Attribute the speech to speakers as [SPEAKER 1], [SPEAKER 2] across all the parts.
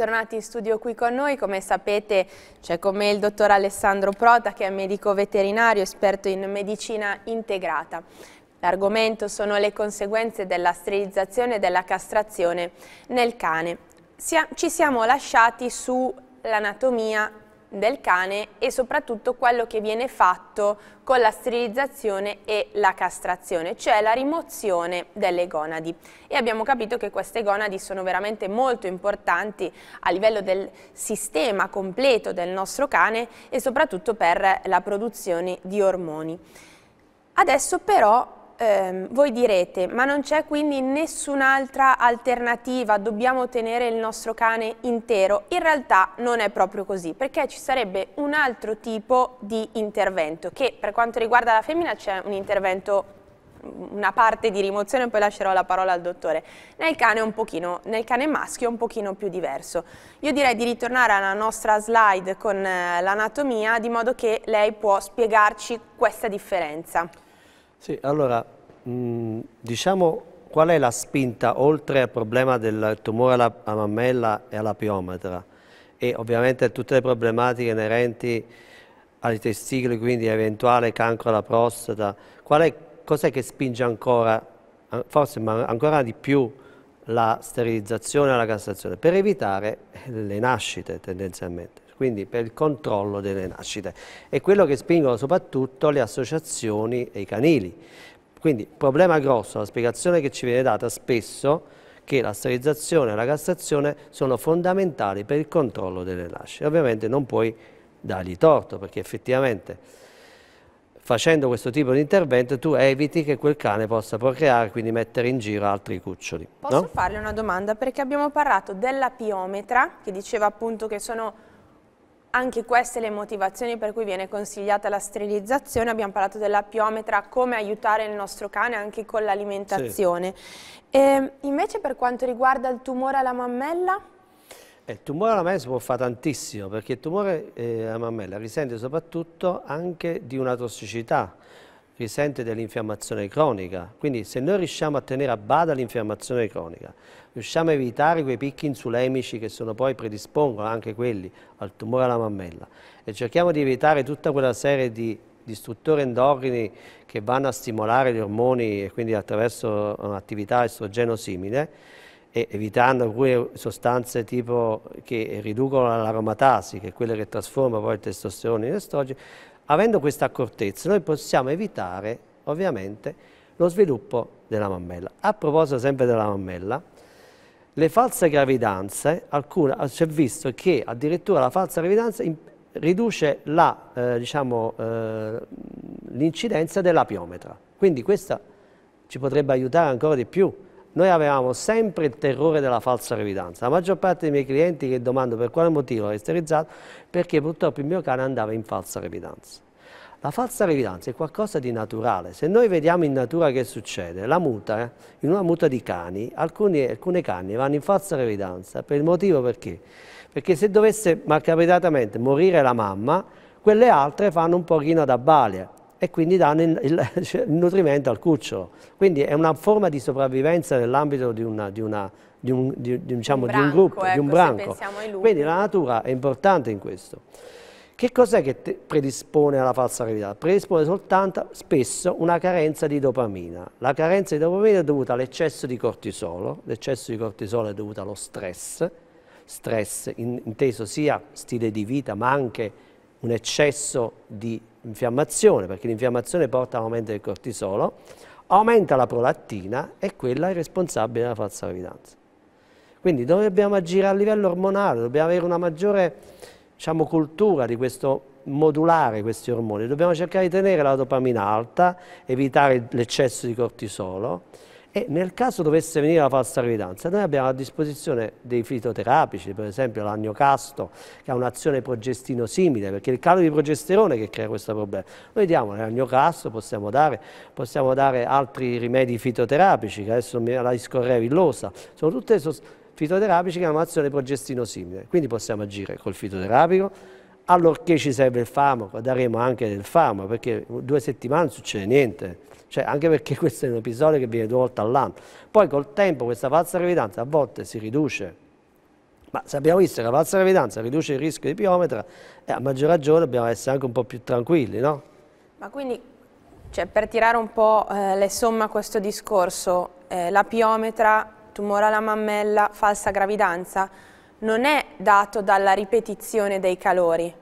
[SPEAKER 1] bentornati in studio qui con noi. Come sapete c'è con me il dottor Alessandro Prota che è medico veterinario esperto in medicina integrata. L'argomento sono le conseguenze della sterilizzazione e della castrazione nel cane. Ci siamo lasciati sull'anatomia del cane e soprattutto quello che viene fatto con la sterilizzazione e la castrazione, cioè la rimozione delle gonadi. E abbiamo capito che queste gonadi sono veramente molto importanti a livello del sistema completo del nostro cane e soprattutto per la produzione di ormoni. Adesso però ehm, voi direte, ma non c'è quindi nessun'altra alternativa, dobbiamo tenere il nostro cane intero? In realtà non è proprio così, perché ci sarebbe un altro tipo di intervento, che per quanto riguarda la femmina c'è un intervento una parte di rimozione, poi lascerò la parola al dottore. Nel cane, un pochino, nel cane maschio è un pochino più diverso. Io direi di ritornare alla nostra slide con eh, l'anatomia, di modo che lei può spiegarci questa differenza.
[SPEAKER 2] Sì, allora, mh, mm, diciamo qual è la spinta oltre al problema del tumore alla, alla mammella e alla piometra e ovviamente tutte le problematiche inerenti ai testicoli, quindi eventuale cancro alla prostata, cos'è che spinge ancora, forse ancora di più, la sterilizzazione e la castrazione? Per evitare le nascite tendenzialmente quindi per il controllo delle nascite. È quello che spingono soprattutto le associazioni e i canili. Quindi problema grosso, la spiegazione che ci viene data spesso che la sterilizzazione e la castrazione sono fondamentali per il controllo delle nascite. Ovviamente non puoi dargli torto perché effettivamente facendo questo tipo di intervento tu eviti che quel cane possa procreare, quindi mettere in giro altri cuccioli. Posso no? farle
[SPEAKER 1] una domanda? Perché abbiamo parlato della piometra, che diceva appunto che sono anche queste le motivazioni per cui viene consigliata la sterilizzazione, abbiamo parlato della piometra, come aiutare il nostro cane anche con l'alimentazione. Sì. Ehm, invece per quanto riguarda il tumore alla mammella?
[SPEAKER 2] Eh, il tumore alla mammella si può fare tantissimo, perché il tumore eh, alla mammella risente soprattutto anche di una tossicità, risente dell'infiammazione cronica. Quindi se noi riusciamo a tenere a bada l'infiammazione cronica, riusciamo a evitare quei picchi insulemici che sono poi predispongono anche quelli al tumore alla mammella e cerchiamo di evitare tutta quella serie di distruttori endocrini che vanno a stimolare gli ormoni e quindi attraverso un'attività estrogeno simile, e evitando alcune sostanze tipo che riducono l'aromatasi, che è quella che trasforma poi il testosterone in estrogeno, Avendo questa accortezza noi possiamo evitare ovviamente lo sviluppo della mammella. A proposito sempre della mammella, le false gravidanze, alcune, ah, si è visto che addirittura la falsa gravidanza in, riduce l'incidenza eh, diciamo, eh, della piometra. Quindi questa ci potrebbe aiutare ancora di più noi avevamo sempre il terrore della falsa gravidanza. La maggior parte dei miei clienti che domando per quale motivo l'ho sterilizzato, perché purtroppo il mio cane andava in falsa gravidanza. La falsa gravidanza è qualcosa di naturale. Se noi vediamo in natura che succede, la muta, eh, in una muta di cani, alcuni, alcune canne vanno in falsa gravidanza. Per il motivo perché? Perché se dovesse malcapitatamente morire la mamma, quelle altre fanno un pochino da balia e quindi danno il, il, cioè, il nutrimento al cucciolo. Quindi è una forma di sopravvivenza nell'ambito di, di, di, un, diciamo, di, un, gruppo, ecco, di un branco. Ecco, quindi la natura è importante in questo. Che cos'è che predispone alla falsa realtà? Predispone soltanto spesso una carenza di dopamina. La carenza di dopamina è dovuta all'eccesso di cortisolo, l'eccesso di cortisolo è dovuto allo stress, stress in, inteso sia stile di vita ma anche un eccesso di infiammazione, perché l'infiammazione porta all'aumento del cortisolo, aumenta la prolattina e quella è responsabile della falsa gravidanza. Quindi noi dobbiamo agire a livello ormonale, dobbiamo avere una maggiore diciamo, cultura di questo modulare questi ormoni, dobbiamo cercare di tenere la dopamina alta, evitare l'eccesso di cortisolo e nel caso dovesse venire la falsa gravidanza, noi abbiamo a disposizione dei fitoterapici, per esempio l'agnocasto, che ha un'azione progestino simile, perché è il calo di progesterone che crea questo problema. Noi diamo l'agnocasto, possiamo dare, possiamo dare altri rimedi fitoterapici, che adesso la iscorrevillosa, sono tutte fitoterapici che hanno un'azione progestino simile, quindi possiamo agire col fitoterapico, allorché ci serve il farmaco, daremo anche del farmaco, perché due settimane non succede niente, cioè, anche perché questo è un episodio che viene due volte all'anno. Poi col tempo questa falsa gravidanza a volte si riduce ma se abbiamo visto che la falsa gravidanza riduce il rischio di piometra e eh, a maggior ragione dobbiamo essere anche un po' più tranquilli, no?
[SPEAKER 1] Ma quindi, cioè, per tirare un po' eh, le somme a questo discorso, eh, la piometra, tumore alla mammella, falsa gravidanza, non è dato dalla ripetizione dei calori,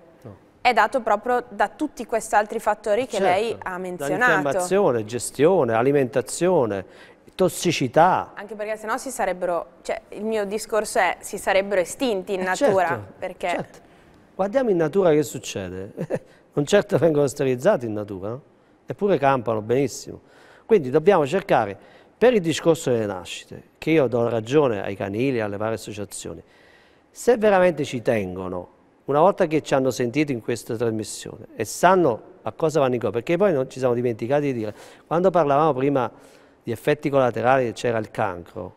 [SPEAKER 1] è dato proprio da tutti questi altri fattori che certo, lei ha menzionato. Infiammazione,
[SPEAKER 2] gestione, alimentazione, tossicità.
[SPEAKER 1] Anche perché sennò si sarebbero, cioè il mio discorso è si sarebbero estinti in eh, natura. Certo, perché... certo.
[SPEAKER 2] Guardiamo in natura che succede. non certo vengono sterilizzati in natura, no? eppure campano benissimo. Quindi dobbiamo cercare, per il discorso delle nascite, che io do ragione ai canili, alle varie associazioni, se veramente ci tengono una volta che ci hanno sentito in questa trasmissione e sanno a cosa vanno incontro, perché poi non ci siamo dimenticati di dire, quando parlavamo prima di effetti collaterali c'era il cancro,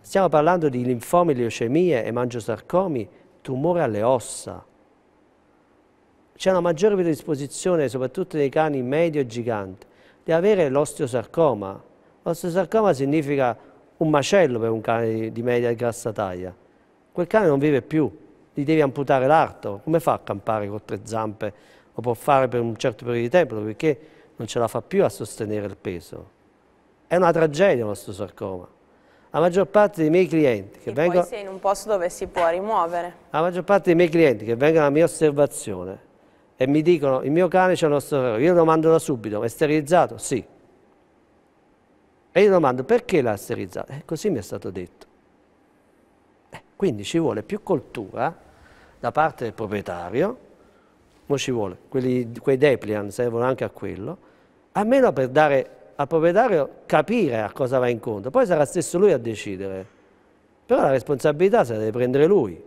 [SPEAKER 2] stiamo parlando di linfomi, leucemie, emangiosarcomi, tumore alle ossa. C'è una maggiore predisposizione, soprattutto dei cani medio e gigante, di avere l'osteosarcoma. L'osteosarcoma significa un macello per un cane di media e grassa taglia. Quel cane non vive più, gli devi amputare l'arto, come fa a campare con tre zampe? Lo può fare per un certo periodo di tempo perché non ce la fa più a sostenere il peso. È una tragedia questo sarcoma. La maggior parte dei miei clienti che e vengono... Poi sei
[SPEAKER 1] in un posto dove si può rimuovere.
[SPEAKER 2] La maggior parte dei miei clienti che vengono alla mia osservazione e mi dicono il mio cane c'è uno sarcoma, io lo mando da subito, è sterilizzato? Sì. E io domando perché l'ha sterilizzato? E così mi è stato detto. Quindi ci vuole più coltura da parte del proprietario, non ci vuole, Quelli, quei depliant servono anche a quello, almeno per dare al proprietario capire a cosa va incontro, poi sarà stesso lui a decidere, però la responsabilità se la deve prendere lui.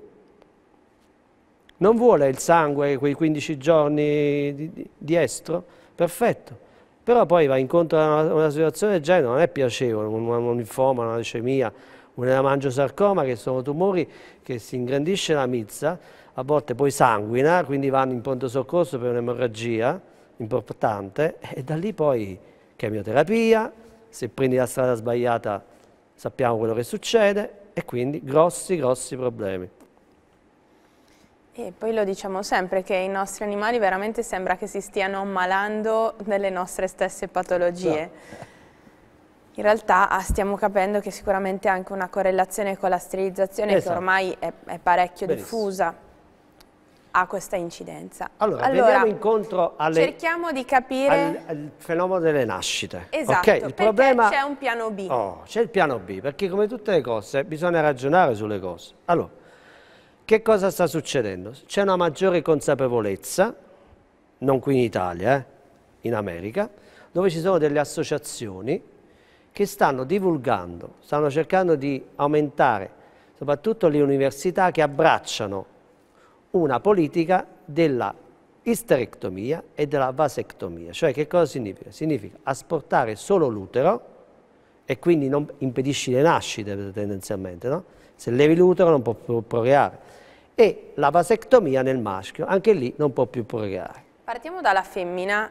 [SPEAKER 2] Non vuole il sangue quei 15 giorni di, di, di estro? Perfetto. Però poi va incontro a una, una situazione del genere, non è piacevole, un, un linfoma, una leucemia, un elamangiosarcoma che sono tumori che si ingrandisce la mizza, a volte poi sanguina, quindi vanno in pronto soccorso per un'emorragia importante e da lì poi chemioterapia, se prendi la strada sbagliata sappiamo quello che succede e quindi grossi grossi problemi.
[SPEAKER 1] E poi lo diciamo sempre che i nostri animali veramente sembra che si stiano ammalando delle nostre stesse patologie. No. In realtà ah, stiamo capendo che sicuramente anche una correlazione con la sterilizzazione esatto. che ormai è, è parecchio Benissimo. diffusa ha questa incidenza. Allora, allora veniamo
[SPEAKER 2] incontro alle,
[SPEAKER 1] cerchiamo di capire al,
[SPEAKER 2] al, fenomeno delle nascite. Esatto, okay, il esatto, problema c'è un
[SPEAKER 1] piano B. Oh,
[SPEAKER 2] c'è il piano B, perché come tutte le cose bisogna ragionare sulle cose. Allora, che cosa sta succedendo? C'è una maggiore consapevolezza, non qui in Italia, eh, in America, dove ci sono delle associazioni che stanno divulgando, stanno cercando di aumentare, soprattutto le università che abbracciano una politica della isterectomia e della vasectomia. Cioè che cosa significa? Significa asportare solo l'utero e quindi non impedisci le nascite tendenzialmente, no? Se levi l'utero non può più procreare. E la vasectomia nel maschio, anche lì non può più procreare.
[SPEAKER 1] Partiamo dalla femmina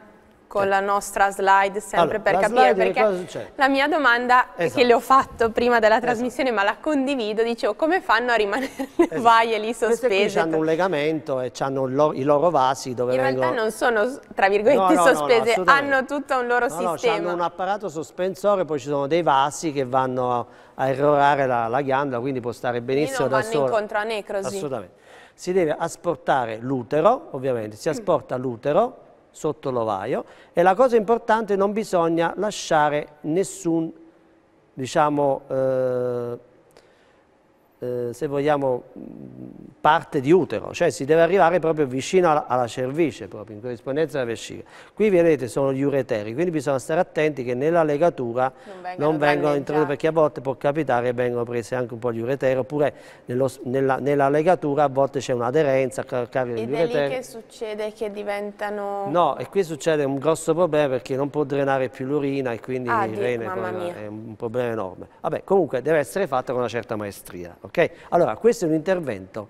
[SPEAKER 1] con la nostra slide sempre allora, per capire perché la mia domanda esatto. che le ho fatto prima della esatto. trasmissione esatto. ma la condivido, dicevo come fanno a rimanere le esatto. vaie lì sospese? hanno un
[SPEAKER 2] legamento e hanno lo i loro vasi dove In vengono... realtà non
[SPEAKER 1] sono tra virgolette no, no, sospese, no, hanno tutto un loro sistema. hanno un
[SPEAKER 2] apparato sospensore, poi ci sono dei vasi che vanno a errorare la, la ghiandola, quindi può stare benissimo da solo. non vanno incontro
[SPEAKER 1] a necrosi. Assolutamente.
[SPEAKER 2] Si deve asportare l'utero, ovviamente, si mm. asporta l'utero, sotto l'ovaio e la cosa importante non bisogna lasciare nessun diciamo eh, eh, se vogliamo, mm, parte di utero, cioè si deve arrivare proprio vicino alla, alla cervice, proprio in corrispondenza alla vescica. Qui vedete sono gli ureteri, quindi bisogna stare attenti che nella legatura non vengono, non perché a volte può capitare che vengono prese anche un po' gli ureteri, oppure nello, nella, nella, legatura a volte c'è un'aderenza, E gli lì che
[SPEAKER 1] succede che diventano... No,
[SPEAKER 2] e qui succede un grosso problema perché non può drenare più l'urina e quindi ah, il rene è un problema enorme. Vabbè, comunque deve essere fatta con una certa maestria, ok? Okay? Allora, questo è un intervento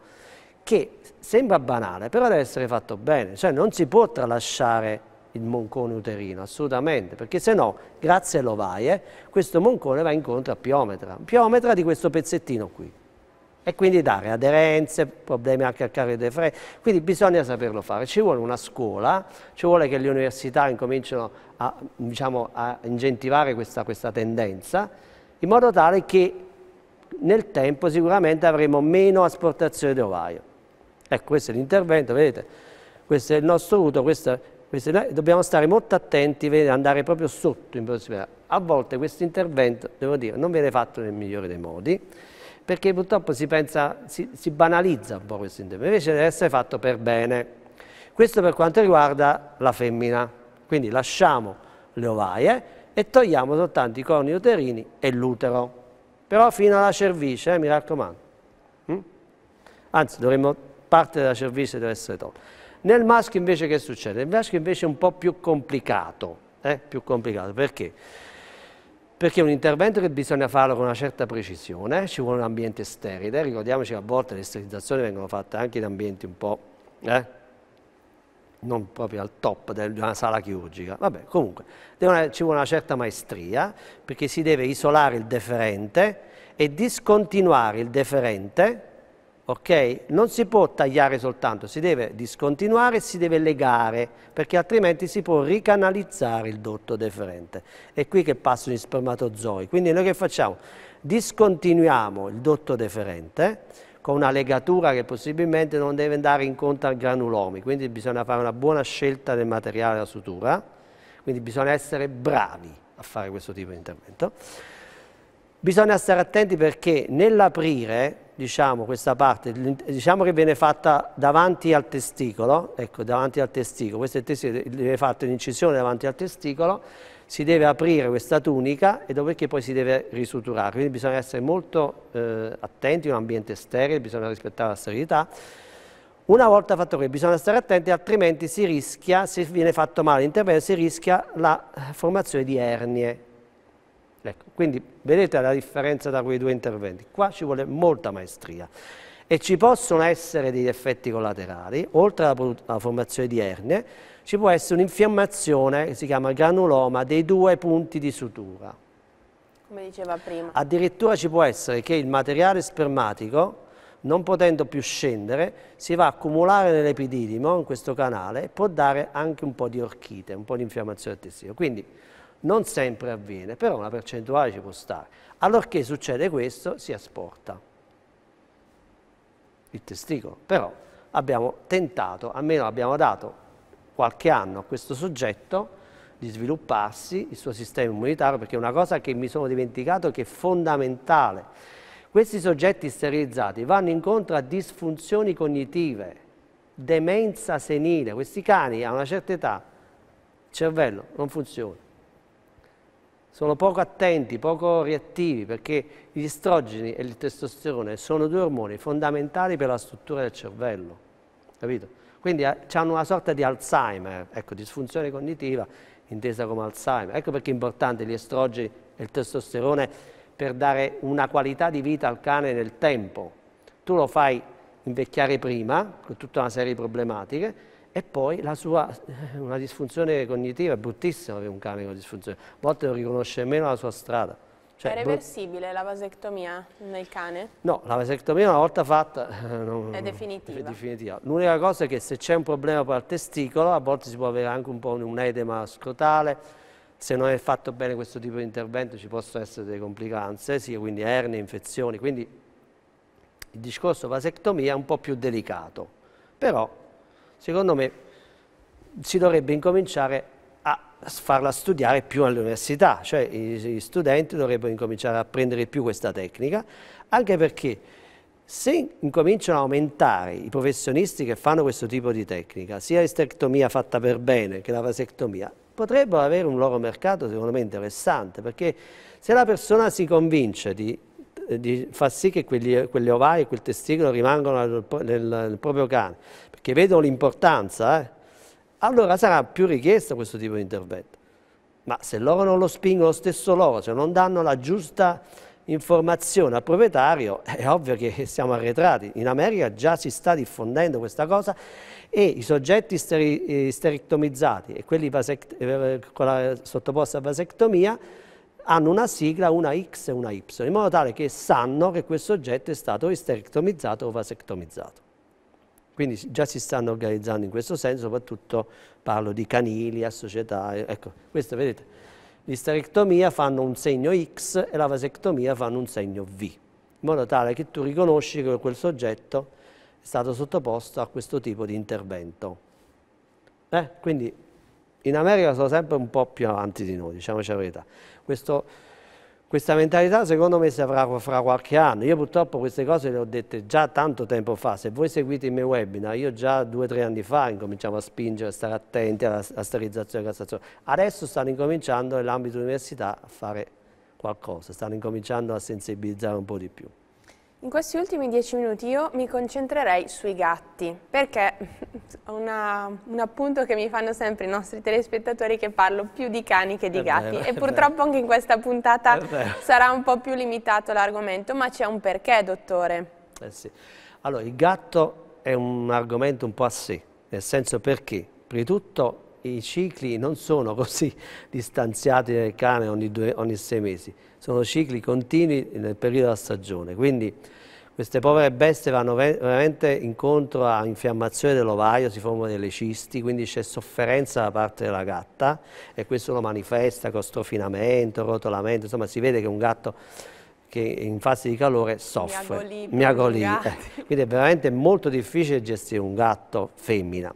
[SPEAKER 2] che sembra banale, però deve essere fatto bene, cioè non si può tralasciare il moncone uterino, assolutamente, perché se no, grazie alle ovaie, questo moncone va incontro a piometra, piometra di questo pezzettino qui. E quindi dare aderenze, problemi anche al carico dei freni, quindi bisogna saperlo fare. Ci vuole una scuola, ci vuole che le università incominciano a, diciamo, a incentivare questa, questa tendenza, in modo tale che nel tempo sicuramente avremo meno asportazione di ovaio. Ecco, questo è l'intervento, vedete, questo è il nostro uto, questo, questo è, dobbiamo stare molto attenti, vedete, andare proprio sotto in prossimità. A volte questo intervento, devo dire, non viene fatto nel migliore dei modi, perché purtroppo si pensa, si, si banalizza un po' questo intervento, invece deve essere fatto per bene. Questo per quanto riguarda la femmina, quindi lasciamo le ovaie e togliamo soltanto i corni uterini e l'utero però fino alla cervice, eh, mi raccomando. Mm? Anzi, dovremmo, parte della cervice deve essere tolta. Nel maschio invece che succede? Nel maschio invece è un po' più complicato, eh? più complicato, perché? Perché è un intervento che bisogna farlo con una certa precisione, ci vuole un ambiente sterile, ricordiamoci che a volte le sterilizzazioni vengono fatte anche in ambienti un po' eh? non proprio al top di una sala chirurgica, vabbè comunque avere, ci vuole una certa maestria perché si deve isolare il deferente e discontinuare il deferente, ok? Non si può tagliare soltanto, si deve discontinuare e si deve legare perché altrimenti si può ricanalizzare il dotto deferente. È qui che passano gli spermatozoi, quindi noi che facciamo? Discontinuiamo il dotto deferente con una legatura che possibilmente non deve andare incontro al granulomi, quindi bisogna fare una buona scelta del materiale da sutura, quindi bisogna essere bravi a fare questo tipo di intervento. Bisogna stare attenti perché nell'aprire, diciamo, questa parte, diciamo che viene fatta davanti al testicolo, ecco, davanti al testicolo, questo è il testicolo, viene fatta l'incisione davanti al testicolo, si deve aprire questa tunica e dopodiché poi si deve risuturare, quindi bisogna essere molto eh, attenti in un ambiente sterile, bisogna rispettare la sterilità. Una volta fatto questo bisogna stare attenti altrimenti si rischia, se viene fatto male l'intervento, si rischia la formazione di ernie. Ecco, quindi vedete la differenza tra quei due interventi, qua ci vuole molta maestria e ci possono essere degli effetti collaterali, oltre alla, alla formazione di ernie, ci può essere un'infiammazione, che si chiama granuloma, dei due punti di sutura.
[SPEAKER 1] Come diceva prima.
[SPEAKER 2] Addirittura ci può essere che il materiale spermatico, non potendo più scendere, si va a accumulare nell'epididimo, in questo canale, e può dare anche un po' di orchite, un po' di infiammazione del testicolo. Quindi non sempre avviene, però una percentuale ci può stare. Allorché succede questo, si asporta il testicolo, però abbiamo tentato, almeno abbiamo dato qualche anno a questo soggetto di svilupparsi il suo sistema immunitario, perché è una cosa che mi sono dimenticato che è fondamentale. Questi soggetti sterilizzati vanno incontro a disfunzioni cognitive, demenza senile, questi cani a una certa età il cervello non funziona sono poco attenti, poco reattivi, perché gli estrogeni e il testosterone sono due ormoni fondamentali per la struttura del cervello, capito? Quindi eh, hanno una sorta di Alzheimer, ecco, disfunzione cognitiva intesa come Alzheimer. Ecco perché è importante gli estrogeni e il testosterone per dare una qualità di vita al cane nel tempo. Tu lo fai invecchiare prima, con tutta una serie di problematiche, e poi la sua, eh, una disfunzione cognitiva è bruttissima avere un cane con disfunzione, a volte non riconosce nemmeno la sua strada. Cioè, è reversibile
[SPEAKER 1] la vasectomia nel cane?
[SPEAKER 2] No, la vasectomia una volta fatta eh, non, è
[SPEAKER 1] definitiva.
[SPEAKER 2] definitiva. L'unica cosa è che se c'è un problema poi al testicolo, a volte si può avere anche un po' un edema scrotale, se non è fatto bene questo tipo di intervento ci possono essere delle complicanze, sì, quindi erne, infezioni, quindi il discorso vasectomia è un po' più delicato, però secondo me si dovrebbe incominciare a farla studiare più all'università, cioè i, studenti dovrebbero incominciare a prendere più questa tecnica, anche perché se incominciano a aumentare i professionisti che fanno questo tipo di tecnica, sia esterectomia fatta per bene che la vasectomia, potrebbero avere un loro mercato secondo me interessante, perché se la persona si convince di, di far sì che quegli, quelle ovai e quel testicolo rimangano nel, nel proprio cane, che vedono l'importanza, eh, allora sarà più richiesto questo tipo di intervento. Ma se loro non lo spingono stesso loro, se non danno la giusta informazione al proprietario, è ovvio che siamo arretrati. In America già si sta diffondendo questa cosa e i soggetti steri, eh, sterictomizzati e quelli eh, sottoposti a vasectomia hanno una sigla, una X e una Y, in modo tale che sanno che questo soggetto è stato isterectomizzato o vasectomizzato. Quindi già si stanno organizzando in questo senso, soprattutto parlo di canili, a società, ecco, questo vedete, l'isterectomia fanno un segno X e la vasectomia fanno un segno V, in modo tale che tu riconosci che quel soggetto è stato sottoposto a questo tipo di intervento. Eh, quindi in America sono sempre un po' più avanti di noi, diciamoci la verità. Questo, questa mentalità secondo me si avrà fra qualche anno. Io purtroppo queste cose le ho dette già tanto tempo fa. Se voi seguite i miei webinar, io già due o tre anni fa incominciavo a spingere, a stare attenti alla, alla sterilizzazione e cassazione. Adesso stanno incominciando nell'ambito dell'università a fare qualcosa, stanno incominciando a sensibilizzare un po' di più.
[SPEAKER 1] In questi ultimi dieci minuti io mi concentrerei sui gatti, perché ho un appunto che mi fanno sempre i nostri telespettatori che parlo più di cani che di è gatti vero, e purtroppo vero. anche in questa puntata sarà un po' più limitato l'argomento, ma c'è un perché, dottore.
[SPEAKER 2] Eh sì. Allora, il gatto è un argomento un po' a sé, nel senso perché, prima di tutto, i cicli non sono così distanziati dal cane ogni, due, ogni sei mesi, sono cicli continui nel periodo della stagione, quindi queste povere bestie vanno veramente incontro a infiammazione dell'ovaio, si formano delle cisti, quindi c'è sofferenza da parte della gatta e questo lo manifesta con strofinamento, rotolamento, insomma si vede che un gatto che in fase di calore soffre, miagolì. Eh. Quindi è veramente molto difficile gestire un gatto femmina.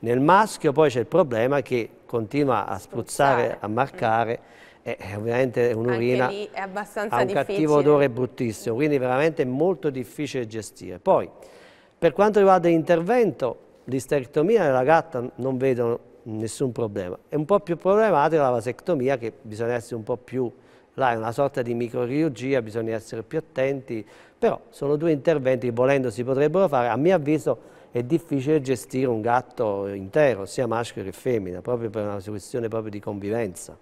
[SPEAKER 2] Nel maschio poi c'è il problema che continua a spruzzare, a marcare, e eh, eh, ovviamente un'urina ha
[SPEAKER 1] un difficile. cattivo odore
[SPEAKER 2] bruttissimo, quindi veramente molto difficile gestire. Poi, per quanto riguarda l'intervento di della gatta non vedo nessun problema. È un po' più problematica la vasectomia, che bisogna essere un po' più... Là è una sorta di microchirurgia, bisogna essere più attenti, però sono due interventi che volendo si potrebbero fare. A mio avviso è difficile gestire un gatto intero, sia maschio che femmina, proprio per una questione proprio di convivenza.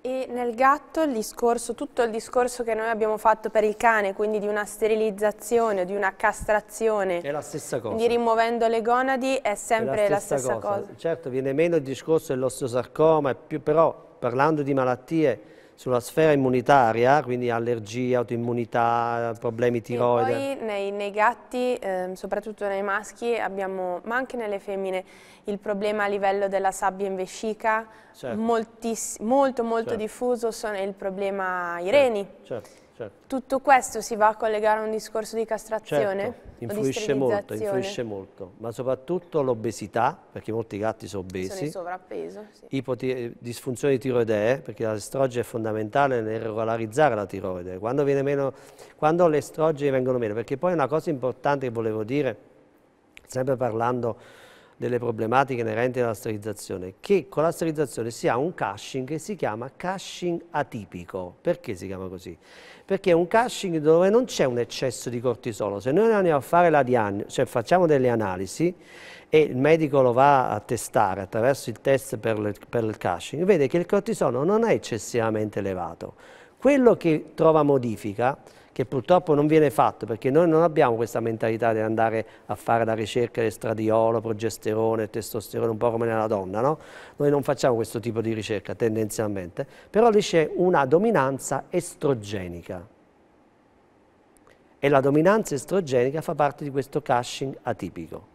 [SPEAKER 1] E nel gatto il discorso, tutto il discorso che noi abbiamo fatto per il cane, quindi di una sterilizzazione, di una castrazione, è
[SPEAKER 2] la stessa cosa. di rimuovendo
[SPEAKER 1] le gonadi, è sempre è la stessa, la stessa cosa. cosa.
[SPEAKER 2] Certo, viene meno il discorso dell'osteosarcoma, però parlando di malattie sulla sfera immunitaria, quindi allergie, autoimmunità, problemi tiroide. E
[SPEAKER 1] poi nei, nei gatti, eh, soprattutto nei maschi, abbiamo, ma anche nelle femmine, il problema a livello della sabbia in vescica, certo. molto molto certo. diffuso, sono il problema ai certo. reni.
[SPEAKER 2] Certo. Certo.
[SPEAKER 1] Tutto questo si va a collegare a un discorso di castrazione? Certo, influisce molto, influisce
[SPEAKER 2] molto, ma soprattutto l'obesità, perché molti gatti sono obesi. Sono sovrappeso. Sì. Eh, disfunzioni di tiroidee, perché l'estrogeno è fondamentale nel regolarizzare la tiroide. Quando, meno, quando le estrogeni vengono meno, perché poi una cosa importante che volevo dire, sempre parlando delle problematiche inerenti alla sterilizzazione, che con la sterilizzazione si ha un caching che si chiama caching atipico. Perché si chiama così? Perché è un caching dove non c'è un eccesso di cortisolo. Se noi andiamo a fare la diagnosi, cioè facciamo delle analisi e il medico lo va a testare attraverso il test per, le, per il caching, vede che il cortisolo non è eccessivamente elevato. Quello che trova modifica che purtroppo non viene fatto perché noi non abbiamo questa mentalità di andare a fare la ricerca di stradiolo, progesterone, testosterone, un po' come nella donna, no? Noi non facciamo questo tipo di ricerca tendenzialmente, però lì c'è una dominanza estrogenica e la dominanza estrogenica fa parte di questo caching atipico.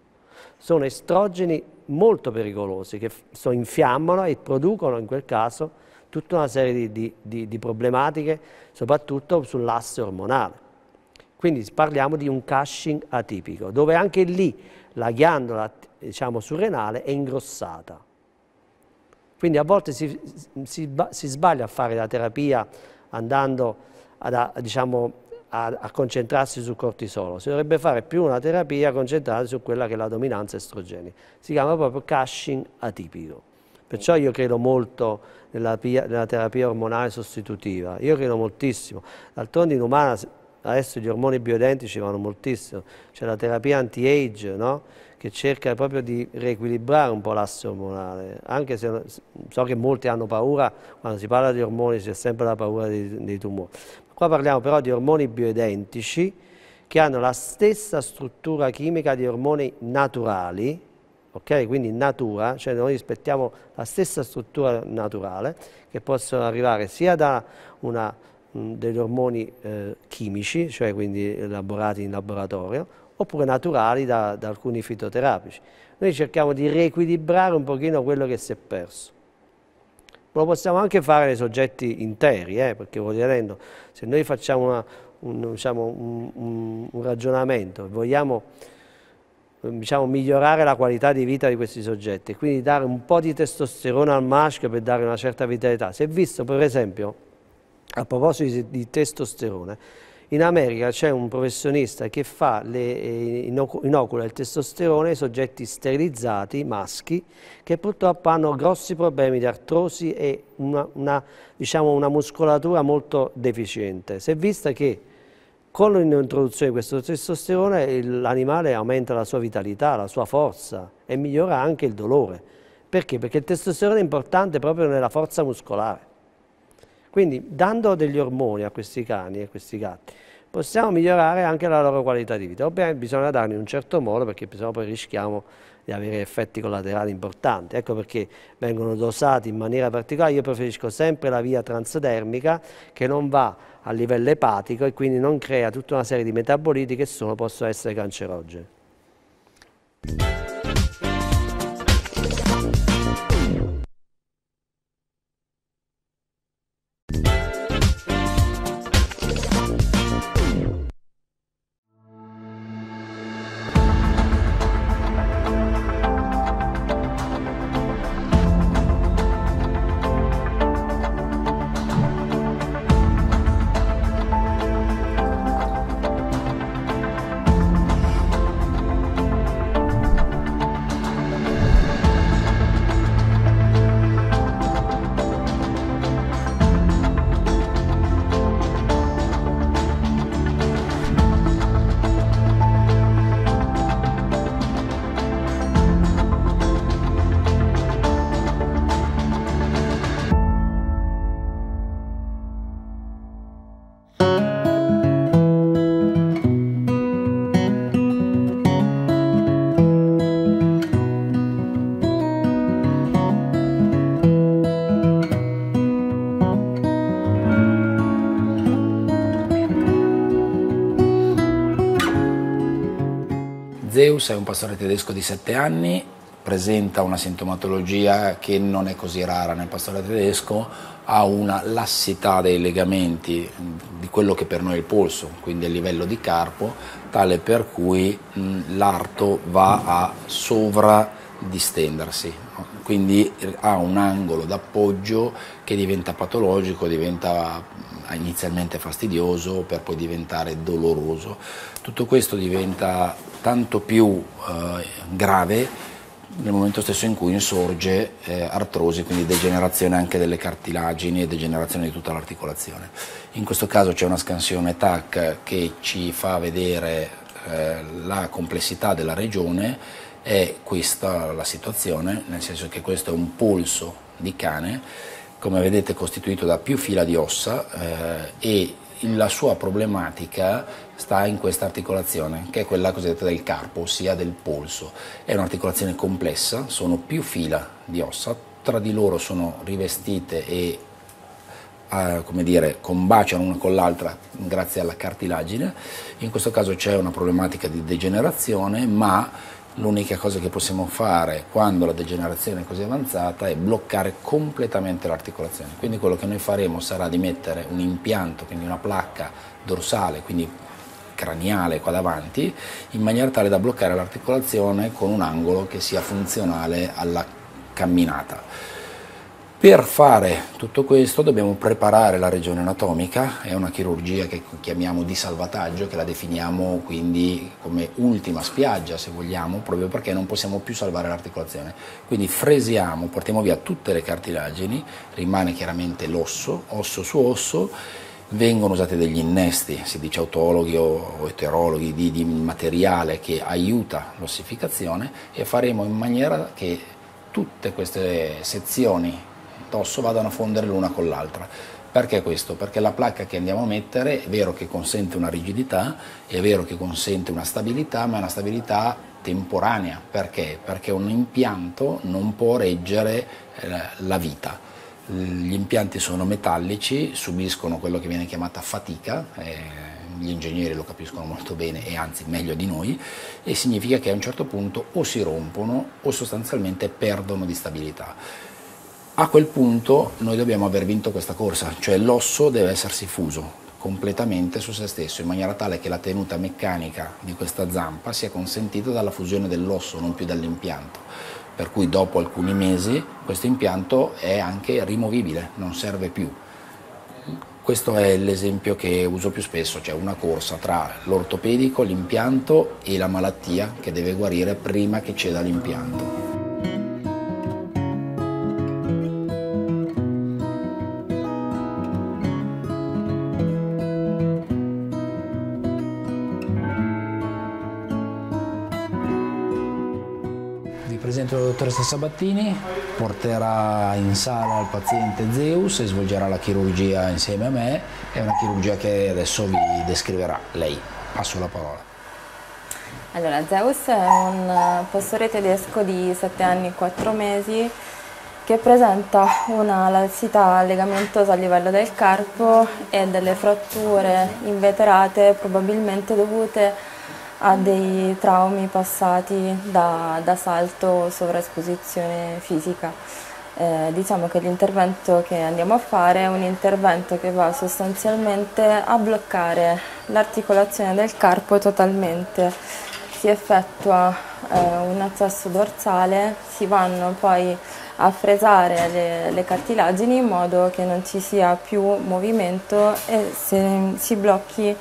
[SPEAKER 2] Sono estrogeni molto pericolosi che so, infiammano e producono in quel caso tutta una serie di, di, di, di problematiche, soprattutto sull'asse ormonale. Quindi parliamo di un cushing atipico, dove anche lì la ghiandola diciamo, surrenale è ingrossata. Quindi a volte si, si, si sbaglia a fare la terapia andando ad, a, diciamo, a, a, concentrarsi sul cortisolo, si dovrebbe fare più una terapia concentrata su quella che è la dominanza estrogenica. Si chiama proprio cushing atipico. Perciò io credo molto nella, nella terapia ormonale sostitutiva. Io credo moltissimo. D'altronde in umana adesso gli ormoni bioidentici vanno moltissimo, c'è la terapia anti-age no? che cerca proprio di riequilibrare un po' l'asse ormonale, anche se so che molti hanno paura, quando si parla di ormoni c'è sempre la paura dei, dei tumori. Qua parliamo però di ormoni bioidentici che hanno la stessa struttura chimica di ormoni naturali, Okay? quindi natura, cioè noi rispettiamo la stessa struttura naturale che possono arrivare sia da una, mh, mm, degli ormoni eh, chimici, cioè quindi elaborati in laboratorio, oppure naturali da, da, alcuni fitoterapici. Noi cerchiamo di riequilibrare un pochino quello che si è perso. Lo possiamo anche fare nei soggetti interi, eh, perché voglio se noi facciamo una, un, diciamo, un, un, un ragionamento, vogliamo Ehm, diciamo, migliorare la qualità di vita di questi soggetti, quindi dare un po' di testosterone al maschio per dare una certa vitalità. Si è visto per esempio, a proposito di testosterone, in America c'è un professionista che fa le, eh, inocula il testosterone ai soggetti sterilizzati, maschi, che purtroppo hanno grossi problemi di artrosi e una, una, diciamo, una muscolatura molto deficiente. Si è vista che con l'introduzione di questo testosterone l'animale aumenta la sua vitalità, la sua forza e migliora anche il dolore. Perché? Perché il testosterone è importante proprio nella forza muscolare. Quindi dando degli ormoni a questi cani e a questi gatti possiamo migliorare anche la loro qualità di vita. Ovviamente bisogna darli in un certo modo perché sennò poi rischiamo di avere effetti collaterali importanti. Ecco perché vengono dosati in maniera particolare. Io preferisco sempre la via transdermica che non va a livello epatico e quindi non crea tutta una serie di metaboliti che sono, possono essere cancerogeni.
[SPEAKER 3] Amadeus è un pastore tedesco di 7 anni, presenta una sintomatologia che non è così rara nel pastore tedesco, ha una lassità dei legamenti di quello che per noi è il polso, quindi a livello di carpo, tale per cui l'arto va a sovradistendersi, quindi ha un angolo d'appoggio che diventa patologico, diventa inizialmente fastidioso per poi diventare doloroso. Tutto questo diventa tanto più eh, grave nel momento stesso in cui insorge eh, artrosi, quindi degenerazione anche delle cartilagini e degenerazione di tutta l'articolazione. In questo caso c'è una scansione TAC che ci fa vedere eh, la complessità della regione è questa la situazione, nel senso che questo è un polso di cane come vedete è costituito da più fila di ossa eh, e la sua problematica sta in questa articolazione, che è quella cosiddetta del carpo, ossia del polso. È un'articolazione complessa, sono più fila di ossa, tra di loro sono rivestite e eh, come dire, combaciano una con l'altra grazie alla cartilagine. In questo caso c'è una problematica di degenerazione, ma l'unica cosa che possiamo fare quando la degenerazione è così avanzata è bloccare completamente l'articolazione. Quindi quello che noi faremo sarà di mettere un impianto, quindi una placca dorsale, quindi craniale qua davanti, in maniera tale da bloccare l'articolazione con un angolo che sia funzionale alla camminata. Per fare tutto questo dobbiamo preparare la regione anatomica, è una chirurgia che chiamiamo di salvataggio, che la definiamo quindi come ultima spiaggia se vogliamo, proprio perché non possiamo più salvare l'articolazione. Quindi fresiamo, portiamo via tutte le cartilagini, rimane chiaramente l'osso, osso su osso, vengono usati degli innesti, si dice autologhi o eterologhi, di, di materiale che aiuta l'ossificazione e faremo in maniera che tutte queste sezioni addosso vadano a fondere l'una con l'altra. Perché questo? Perché la placca che andiamo a mettere è vero che consente una rigidità, è vero che consente una stabilità, ma è una stabilità temporanea. Perché? Perché un impianto non può reggere eh, la vita. Gli impianti sono metallici, subiscono quello che viene chiamata fatica, eh, gli ingegneri lo capiscono molto bene e anzi meglio di noi, e significa che a un certo punto o si rompono o sostanzialmente perdono di stabilità a quel punto noi dobbiamo aver vinto questa corsa, cioè l'osso deve essersi fuso completamente su se stesso in maniera tale che la tenuta meccanica di questa zampa sia consentita dalla fusione dell'osso, non più dall'impianto. Per cui dopo alcuni mesi questo impianto è anche rimovibile, non serve più. Questo è l'esempio che uso più spesso, cioè una corsa tra l'ortopedico, l'impianto e la malattia che deve guarire prima che ceda l'impianto. medico dottoressa Sabattini porterà in sala il paziente Zeus e svolgerà la chirurgia insieme a me. È una chirurgia che adesso vi descriverà lei. Passo la parola.
[SPEAKER 4] Allora, Zeus è un eh, pastore tedesco di 7 anni e 4 mesi che presenta una lassità legamentosa a livello del carpo e delle fratture inveterate probabilmente dovute a ha dei traumi passati da, da salto, sovraesposizione fisica. Eh, diciamo che l'intervento che andiamo a fare è un intervento che va sostanzialmente a bloccare l'articolazione del carpo totalmente. Si effettua eh, un accesso dorsale, si vanno poi a fresare le, le, cartilagini in modo che non ci sia più movimento e se, si blocchi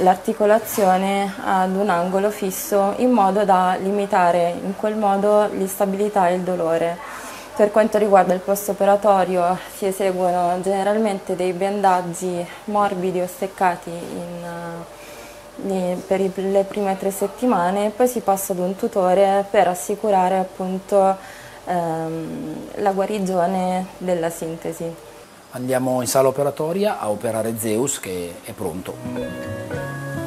[SPEAKER 4] l'articolazione ad un angolo fisso in modo da limitare in quel modo l'instabilità e il dolore. Per quanto riguarda il post-operatorio si eseguono generalmente dei bendaggi morbidi o steccati in, eh, in, per i, le prime tre settimane e poi si passa ad un tutore per assicurare appunto, ehm, la guarigione della sintesi.
[SPEAKER 3] Andiamo in sala operatoria a operare Zeus che è pronto.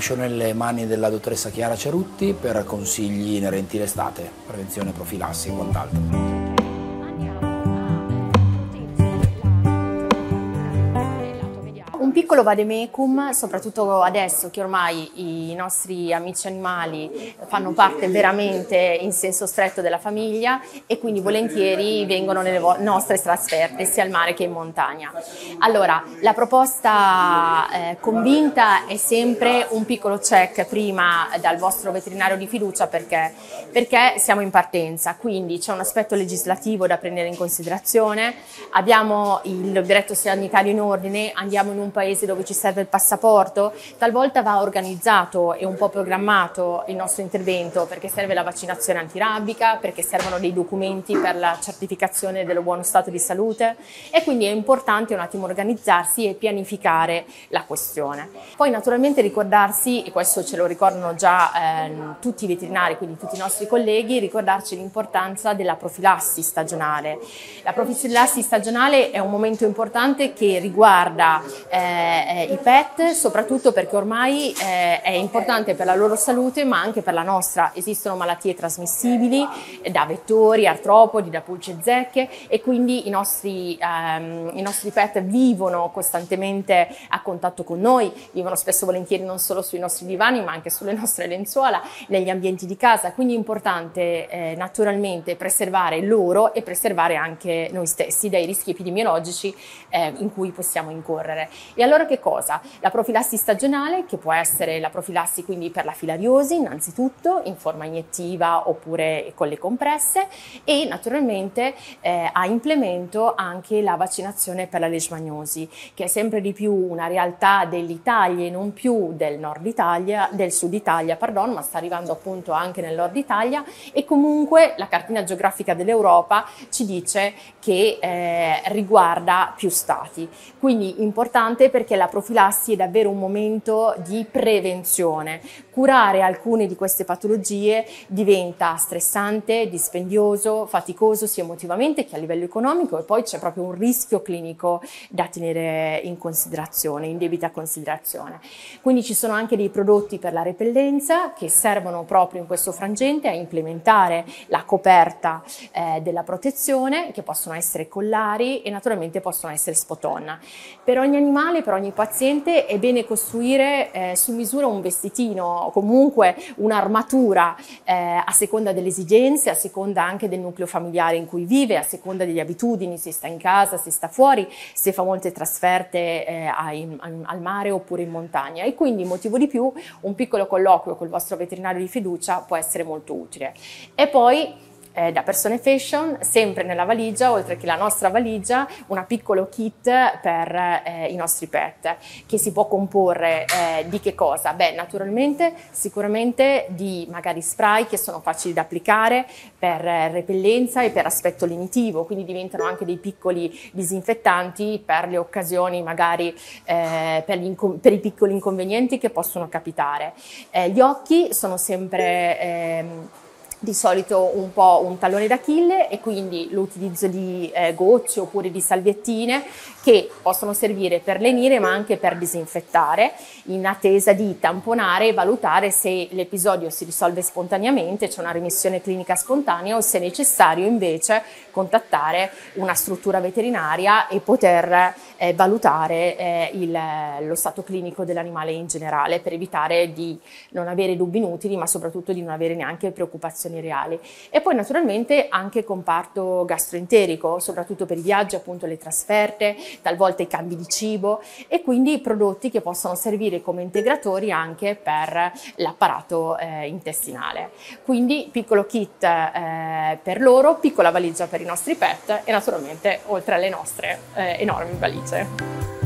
[SPEAKER 3] lascio nelle mani della dottoressa Chiara Cerutti per consigli inerenti l'estate, prevenzione, profilassi e quant'altro.
[SPEAKER 5] piccolo vademecum, soprattutto adesso che ormai i nostri amici animali fanno parte veramente in senso stretto della famiglia e quindi volentieri vengono nelle nostre trasferte sia al mare che in montagna. Allora, la proposta eh, convinta è sempre un piccolo check prima dal vostro veterinario di fiducia perché, perché siamo in partenza, quindi c'è un aspetto legislativo da prendere in considerazione, abbiamo il diretto sanitario in ordine, andiamo in un paese paesi dove ci serve il passaporto, talvolta va organizzato e un po' programmato il nostro intervento perché serve la vaccinazione antirabbica, perché servono dei documenti per la certificazione dello buono stato di salute e quindi è importante un attimo organizzarsi e pianificare la questione. Poi naturalmente ricordarsi, e questo ce lo ricordano già eh, tutti i veterinari, quindi tutti i nostri colleghi, ricordarci l'importanza della profilassi stagionale. La profilassi stagionale è un momento importante che riguarda eh, eh, i pet, soprattutto perché ormai eh, è importante per la loro salute ma anche per la nostra. Esistono malattie trasmissibili eh, da vettori, artropodi, da pulce e zecche e quindi i nostri, ehm, i nostri pet vivono costantemente a contatto con noi, vivono spesso volentieri non solo sui nostri divani ma anche sulle nostre lenzuola, negli ambienti di casa, quindi è importante eh, naturalmente preservare loro e preservare anche noi stessi dai rischi epidemiologici eh, in cui possiamo incorrere. E allora allora che cosa? La profilassi stagionale, che può essere la profilassi quindi per la filariosi, innanzitutto, in forma iniettiva oppure con le compresse, e naturalmente eh, ha implemento anche la vaccinazione per la leishmaniosi, che è sempre di più una realtà dell'Italia e non più del nord Italia, del sud Italia, pardon, ma sta arrivando appunto anche nel nord Italia e comunque la cartina geografica dell'Europa ci dice che eh, riguarda più stati. Quindi importante per perché la profilassi è davvero un momento di prevenzione. Curare alcune di queste patologie diventa stressante, dispendioso, faticoso sia emotivamente che a livello economico e poi c'è proprio un rischio clinico da tenere in considerazione, in debita considerazione. Quindi ci sono anche dei prodotti per la repellenza che servono proprio in questo frangente a implementare la coperta eh, della protezione che possono essere collari e naturalmente possono essere spotonna. Per ogni animale per ogni paziente, è bene costruire eh, su misura un vestitino o comunque un'armatura eh, a seconda delle esigenze, a seconda anche del nucleo familiare in cui vive, a seconda delle abitudini, se sta in casa, se sta fuori, se fa molte trasferte eh, ai, al mare oppure in montagna. E quindi, motivo di più, un piccolo colloquio col vostro veterinario di fiducia può essere molto utile. E poi eh, da persone fashion, sempre nella valigia, oltre che la nostra valigia, una piccolo kit per eh, i nostri pet, che si può comporre eh, di che cosa? Beh, naturalmente sicuramente di magari spray che sono facili da applicare per eh, repellenza e per aspetto lenitivo, quindi diventano anche dei piccoli disinfettanti per le occasioni, magari eh, per, inco- per, i piccoli inconvenienti che possono capitare. Eh, gli occhi sono sempre ehm, di solito un po' un tallone d'Achille e quindi l'utilizzo di eh, gocce oppure di salviettine che possono servire per lenire ma anche per disinfettare in attesa di tamponare e valutare se l'episodio si risolve spontaneamente, c'è una remissione clinica spontanea o se è necessario invece contattare una struttura veterinaria e poter eh, valutare eh, il, lo stato clinico dell'animale in generale per evitare di non avere dubbi inutili ma soprattutto di non avere neanche preoccupazioni reali. E poi naturalmente anche comparto gastroenterico, soprattutto per i viaggi, appunto le trasferte, talvolta i cambi di cibo e quindi prodotti che possono servire come integratori anche per l'apparato eh, intestinale. Quindi piccolo kit eh, per loro, piccola valigia per i nostri pet e naturalmente oltre alle nostre eh, enormi valigie.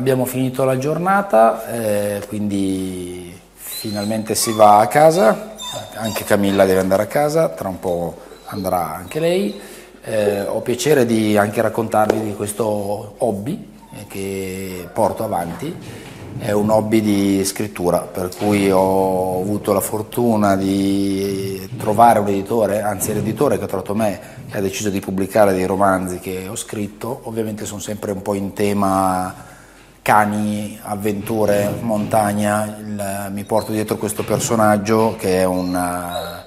[SPEAKER 3] Abbiamo finito la giornata, eh, quindi finalmente si va a casa, anche Camilla deve andare a casa, tra un po' andrà anche lei. Eh, ho piacere di anche raccontarvi di questo hobby eh, che porto avanti, è un hobby di scrittura, per cui ho avuto la fortuna di trovare un editore, anzi l'editore che ha trovato me, che ha deciso di pubblicare dei romanzi che ho scritto, ovviamente sono sempre un po' in tema cani, avventure, montagna, il, mi porto dietro questo personaggio che è una, eh,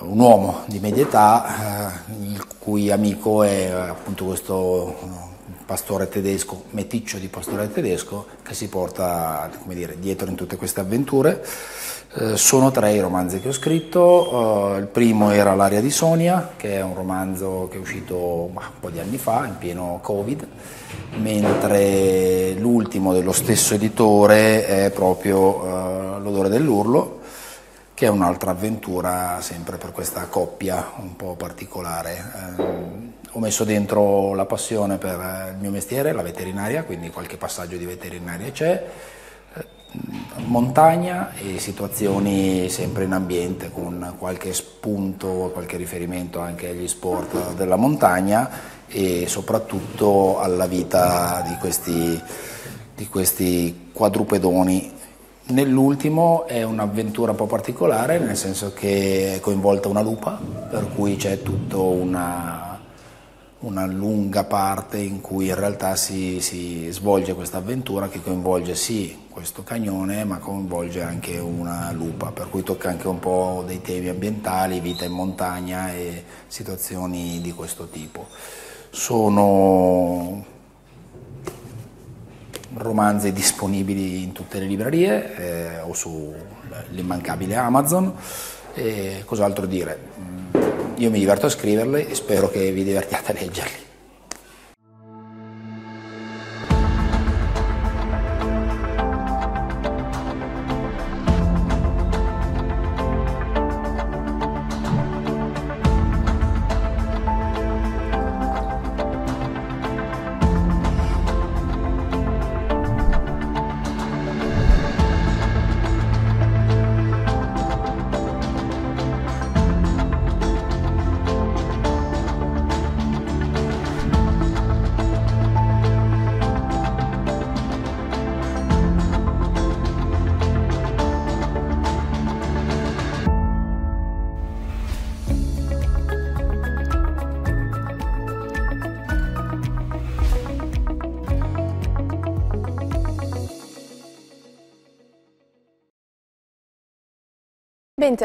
[SPEAKER 3] un uomo di media età, eh, il cui amico è appunto questo pastore tedesco, meticcio di pastore tedesco, che si porta dire, dietro in tutte queste avventure. Eh, sono tre i romanzi che ho scritto, eh, il primo era L'aria di Sonia, che è un romanzo che è uscito un po' di anni fa, in pieno Covid, mentre l'ultimo dello stesso editore è proprio eh, L'odore dell'urlo, che è un'altra avventura sempre per questa coppia un po' particolare. Ehm, ho messo dentro la passione per eh, il mio mestiere, la veterinaria, quindi qualche passaggio di veterinaria c'è, eh, montagna e situazioni sempre in ambiente con qualche spunto, qualche riferimento anche agli sport della montagna e soprattutto alla vita di questi, di questi quadrupedoni Nell'ultimo è un'avventura un po' particolare, nel senso che è coinvolta una lupa, per cui c'è tutto una una lunga parte in cui in realtà si, si svolge questa avventura che coinvolge sì questo cagnone ma coinvolge anche una lupa, per cui tocca anche un po' dei temi ambientali, vita in montagna e situazioni di questo tipo. Sono romanzi disponibili in tutte le librerie eh, o sull'immancabile Amazon. E cos'altro dire? Mm, io mi diverto a scriverli e spero che vi divertiate a leggerli.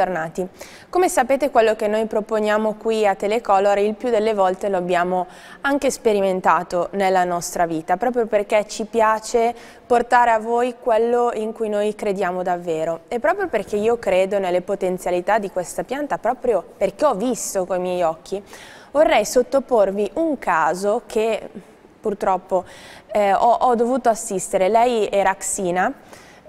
[SPEAKER 1] bentornati. Come sapete quello che noi proponiamo qui a Telecolor il più delle volte lo abbiamo anche sperimentato nella nostra vita, proprio perché ci piace portare a voi quello in cui noi crediamo davvero e proprio perché io credo nelle potenzialità di questa pianta, proprio perché ho visto con i miei occhi, vorrei sottoporvi un caso che purtroppo eh, ho, ho dovuto assistere. Lei era Xina,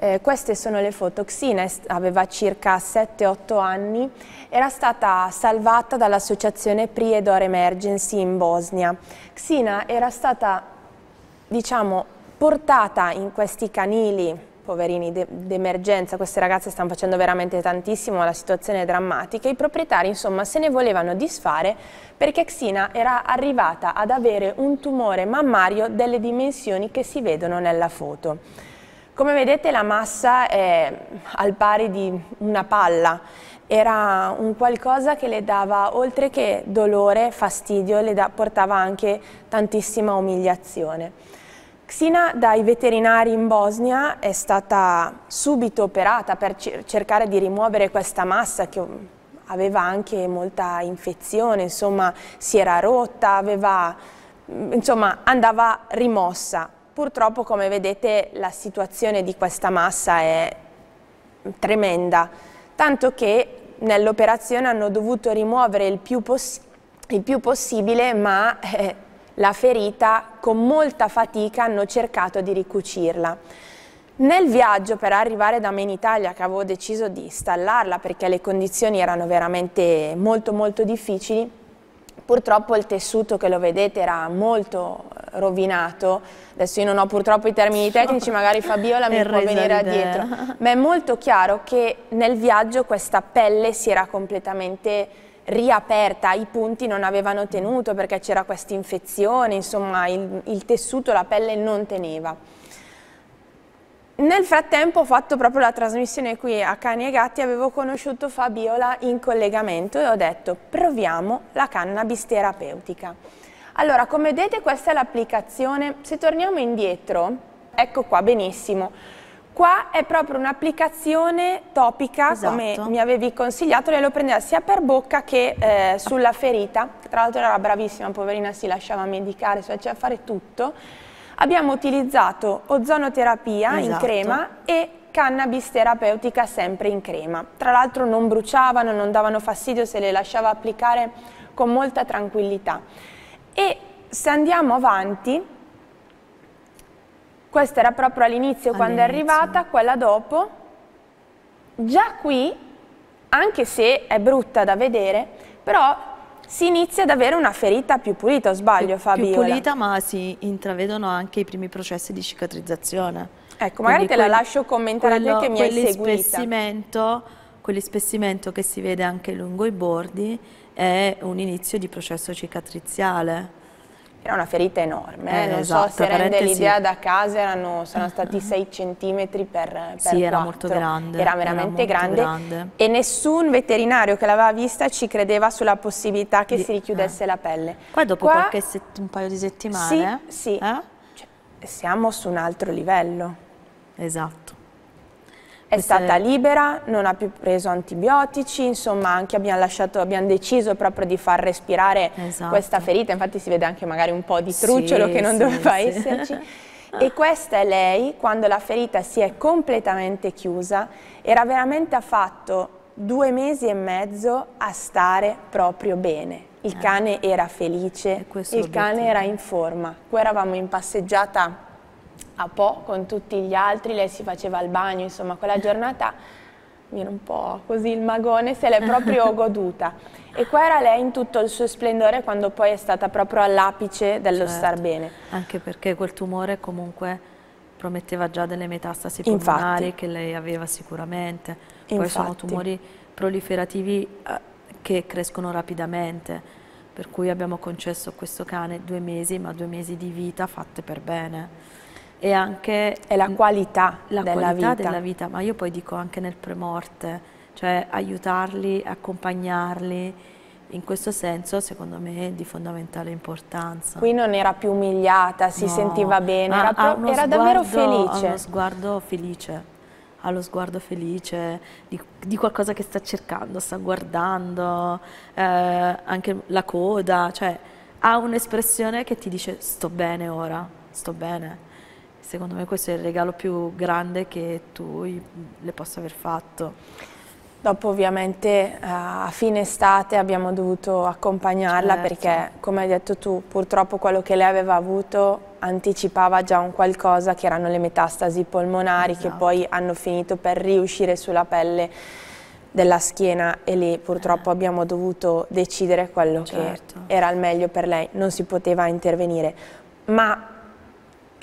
[SPEAKER 1] eh, queste sono le foto. Xina aveva circa 7-8 anni, era stata salvata dall'associazione Priedor Emergency in Bosnia. Xina era stata, diciamo, portata in questi canili poverini d'emergenza, queste ragazze stanno facendo veramente tantissimo, la situazione è drammatica, i proprietari insomma se ne volevano disfare perché Xina era arrivata ad avere un tumore mammario delle dimensioni che si vedono nella foto. Come vedete la massa è al pari di una palla, era un qualcosa che le dava, oltre che dolore, fastidio, le da, portava anche tantissima umiliazione. Xina dai veterinari in Bosnia è stata subito operata per cercare di rimuovere questa massa che um, aveva anche molta infezione, insomma si era rotta, aveva, mm, insomma andava rimossa Purtroppo, come vedete, la situazione di questa massa è tremenda, tanto che nell'operazione hanno dovuto rimuovere il più, poss il più possibile, ma eh, la ferita con molta fatica hanno cercato di ricucirla. Nel viaggio per arrivare da me in Italia, che avevo deciso di installarla perché le condizioni erano veramente molto molto difficili, Purtroppo il tessuto che lo vedete era molto eh, rovinato, adesso io non ho purtroppo i termini tecnici, magari Fabiola mi può venire addietro, ma è molto chiaro che nel viaggio questa pelle si era completamente riaperta, i punti non avevano tenuto perché c'era questa infezione, insomma il, il tessuto, la pelle non teneva. Nel frattempo ho fatto proprio la trasmissione qui a Cani e Gatti, avevo conosciuto Fabiola in collegamento e ho detto proviamo la cannabis terapeutica. Allora, come vedete questa è l'applicazione, se torniamo indietro, ecco qua benissimo, qua è proprio un'applicazione topica esatto. come mi avevi consigliato, lei lo prendeva sia per bocca che eh, sulla ferita, tra l'altro era bravissima, poverina si lasciava medicare, si faceva fare tutto, abbiamo utilizzato ozonoterapia esatto. in crema e cannabis terapeutica sempre in crema. Tra l'altro non bruciavano, non davano fastidio se le lasciava applicare con molta tranquillità. E se andiamo avanti, questa era proprio all'inizio all quando è arrivata, quella dopo, già qui, anche se è brutta da vedere, però si inizia ad avere una ferita più pulita, o sbaglio Fabio? Più pulita ma si intravedono anche
[SPEAKER 6] i primi processi di cicatrizzazione.
[SPEAKER 1] Ecco, magari Quindi te la lascio commentare quello, te che mi hai seguita.
[SPEAKER 6] Quell'ispessimento che si vede anche lungo i bordi è un inizio di processo cicatriziale.
[SPEAKER 1] Era una ferita enorme, eh, eh non esatto, so se rende l'idea sì. da casa, erano, sono stati 6 centimetri per, per Sì, 4. era molto grande. Era veramente era grande, grande, e nessun veterinario che l'aveva vista ci credeva sulla possibilità che Di, si richiudesse eh. la pelle. Qua dopo Qua, un paio di settimane? Sì, sì. Eh? Cioè, siamo su un altro livello. Esatto. È stata libera, non ha più preso antibiotici, insomma anche abbiamo, lasciato, abbiamo deciso proprio di far respirare esatto. questa ferita, infatti si vede anche magari un po' di trucciolo sì, che non sì, doveva sì. esserci. E questa è lei quando la ferita si è completamente chiusa, era veramente a fatto due mesi e mezzo a stare proprio bene. Il eh. cane era felice, il cane era in forma. Qui eravamo in passeggiata a Po con tutti gli altri, lei si faceva il bagno, insomma quella giornata mi era un po' così il magone, se l'è proprio goduta. E qua era lei in tutto il suo splendore quando poi è stata proprio all'apice dello certo. star bene.
[SPEAKER 6] Anche perché quel tumore comunque prometteva già delle metastasi pulmonari Infatti. che lei aveva sicuramente. Poi Infatti. sono tumori proliferativi eh, che crescono rapidamente, per cui abbiamo concesso a questo cane due mesi, ma due mesi di vita fatte per bene e anche... È la qualità, la della, qualità vita. della vita, ma io poi dico anche nel premorte, cioè aiutarli, accompagnarli, in questo senso secondo me è di fondamentale importanza. Qui non
[SPEAKER 1] era più umiliata, si no, sentiva bene, ah, era, pro, era davvero felice. Ha lo
[SPEAKER 6] sguardo felice, ha lo sguardo felice di, di qualcosa che sta cercando, sta guardando, eh, anche la coda, cioè ha un'espressione che ti dice sto bene ora, sto bene. Secondo me questo è il regalo più grande che tu le possa aver fatto.
[SPEAKER 1] Dopo ovviamente eh, a fine estate abbiamo dovuto accompagnarla certo. perché come hai detto tu purtroppo quello che lei aveva avuto anticipava già un qualcosa che erano le metastasi polmonari esatto. che poi hanno finito per riuscire sulla pelle della schiena e lì purtroppo eh. abbiamo dovuto decidere quello certo. che era il meglio per lei, non si poteva intervenire. Ma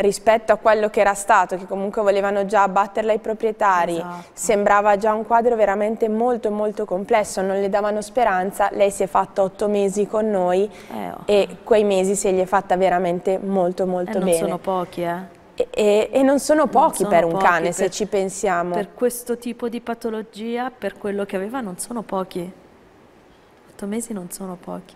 [SPEAKER 1] rispetto a quello che era stato, che comunque volevano già abbatterla ai proprietari, esatto. sembrava già un quadro veramente molto molto complesso, non le davano speranza, lei si è fatta otto mesi con noi eh, oh. e quei mesi se li è fatta veramente molto molto eh, bene. non sono pochi eh? E, e, non sono pochi non sono per un pochi, cane per, se ci pensiamo. Per
[SPEAKER 6] questo tipo di patologia, per quello che aveva, non sono pochi. Otto mesi non sono pochi,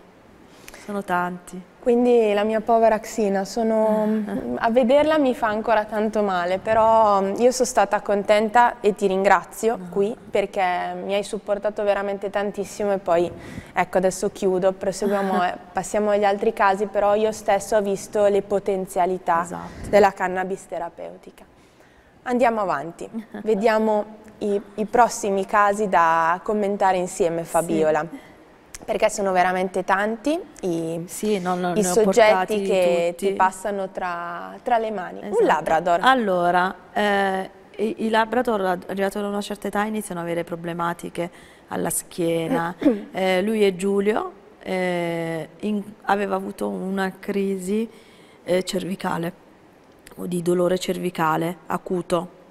[SPEAKER 1] sono tanti. Quindi la mia povera Xina, sono, a vederla mi fa ancora tanto male, però mm, io sono stata contenta e ti ringrazio ah. qui perché mi hai supportato veramente tantissimo e poi ecco adesso chiudo, proseguiamo, eh, passiamo agli altri casi, però io stesso ho visto le potenzialità esatto. della cannabis terapeutica. Andiamo avanti, vediamo i, i, prossimi casi da commentare insieme Fabiola. Sì. Perché sono veramente tanti
[SPEAKER 6] i, sì, no,
[SPEAKER 1] no, i soggetti che tutti. ti passano tra, tra le mani. Esatto. Un
[SPEAKER 6] Labrador. Allora, eh, i, Labrador arrivati ad una certa età iniziano ad avere problematiche alla schiena. eh, lui e Giulio eh, in, aveva avuto una crisi eh, cervicale o di dolore cervicale acuto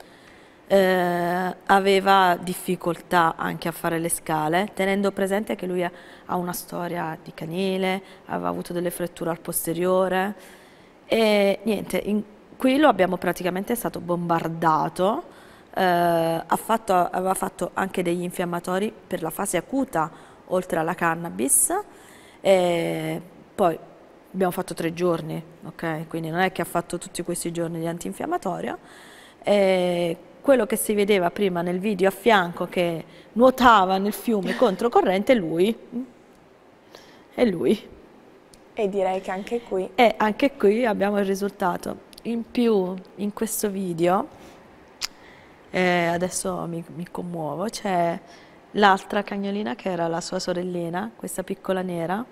[SPEAKER 6] eh, aveva difficoltà anche a fare le scale, tenendo presente che lui ha una storia di canile, aveva avuto delle fretture al posteriore e niente, in, qui lo abbiamo praticamente stato bombardato, eh, ha fatto, aveva fatto anche degli infiammatori per la fase acuta oltre alla cannabis e poi abbiamo fatto tre giorni, okay? quindi non è che ha fatto tutti questi giorni di antinfiammatorio. E quello che si vedeva prima nel video a fianco che nuotava nel fiume controcorrente è lui. È mm, lui.
[SPEAKER 1] E direi che anche qui.
[SPEAKER 6] E anche qui abbiamo il risultato. In più, in questo video, eh, adesso mi, mi commuovo, c'è l'altra cagnolina che era la sua sorellina, questa piccola nera,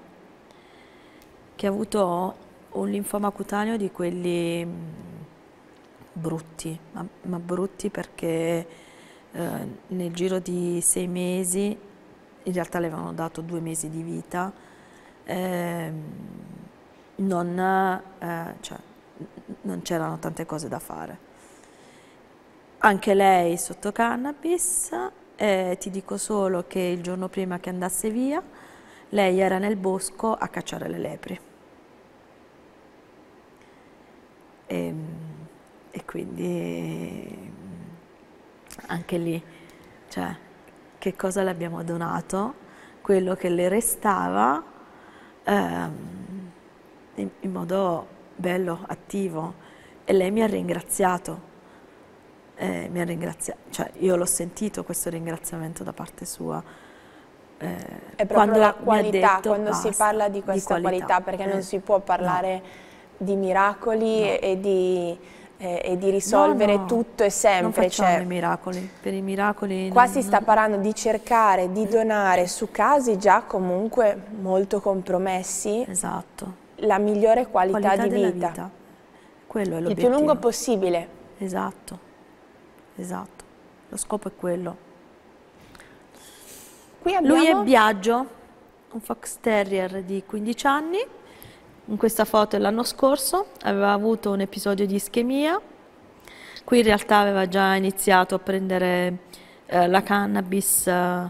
[SPEAKER 6] che ha avuto un linfoma cutaneo di quelli mm, brutti, ma, ma brutti perché eh, nel giro di sei mesi, in realtà le avevano dato due mesi di vita, eh, non, eh, cioè, non c'erano tante cose da fare. Anche lei sotto cannabis, ti dico solo che il giorno prima che andasse via, lei era nel bosco a cacciare le lepri. E, ehm, e quindi mm, anche lì, cioè che cosa le abbiamo donato, quello che le restava ehm, in, in modo bello, attivo e lei mi ha ringraziato. Eh, mi ha ringraziato, cioè io l'ho sentito questo ringraziamento da parte sua. Eh, è proprio la qualità, detto, quando si parla di questa di qualità, qualità, perché eh. non si può
[SPEAKER 1] parlare no. di miracoli no. e di eh, e di risolvere no, no, tutto e sempre. Non facciamo cioè, i miracoli, per i miracoli... Qua non, si sta parlando di cercare di donare su casi già comunque molto compromessi esatto. la migliore qualità, qualità di vita. vita.
[SPEAKER 6] Quello è Il più lungo
[SPEAKER 1] possibile. Esatto, esatto. Lo scopo è quello.
[SPEAKER 6] Abbiamo... Lui è Biagio, un fox terrier di 15 anni, in questa foto è l'anno scorso, aveva avuto un episodio di ischemia, qui in realtà aveva già iniziato a prendere eh, la cannabis eh,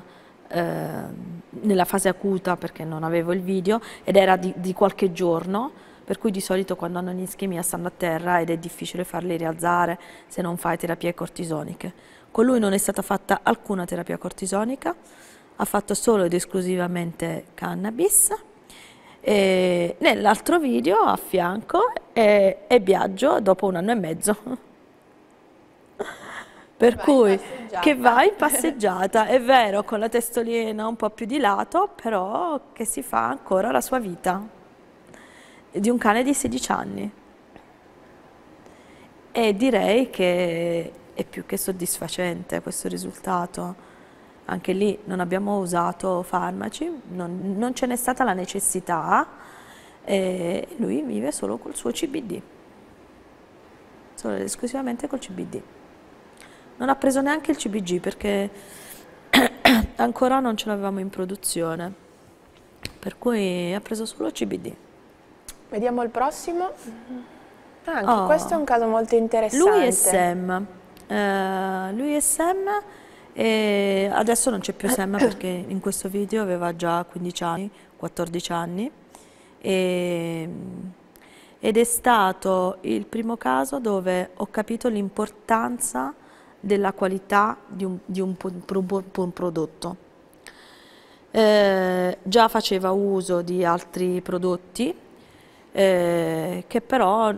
[SPEAKER 6] ehm, nella fase acuta perché non avevo il video ed era di, di qualche giorno, per cui di solito quando hanno un'ischemia stanno a terra ed è difficile farli rialzare se non fai terapie cortisoniche. Con lui non è stata fatta alcuna terapia cortisonica, ha fatto solo ed esclusivamente cannabis e nell'altro video a fianco è, è Biagio dopo un anno e mezzo. per vai cui che va in passeggiata, è vero, con la testolina un po' più di lato, però che si fa ancora la sua vita di un cane di 16 anni. E direi che è più che soddisfacente questo risultato anche lì non abbiamo usato farmaci, non, non ce n'è stata la necessità e lui vive solo col suo CBD, solo ed esclusivamente col CBD. Non ha preso neanche il CBG perché ancora non ce l'avevamo in produzione, per cui ha preso solo CBD.
[SPEAKER 1] Vediamo il prossimo. Mm-hmm. Ah, anche oh, questo è un caso molto interessante. Eh, lui e Sam.
[SPEAKER 6] Uh, lui e Sam e adesso non c'è più eh, Sam eh. perché in questo video aveva già 15 anni, 14 anni e, mm, ed è stato il primo caso dove ho capito l'importanza della qualità di un, di un buon prodotto. Eh, già faceva uso di altri prodotti eh, che però eh,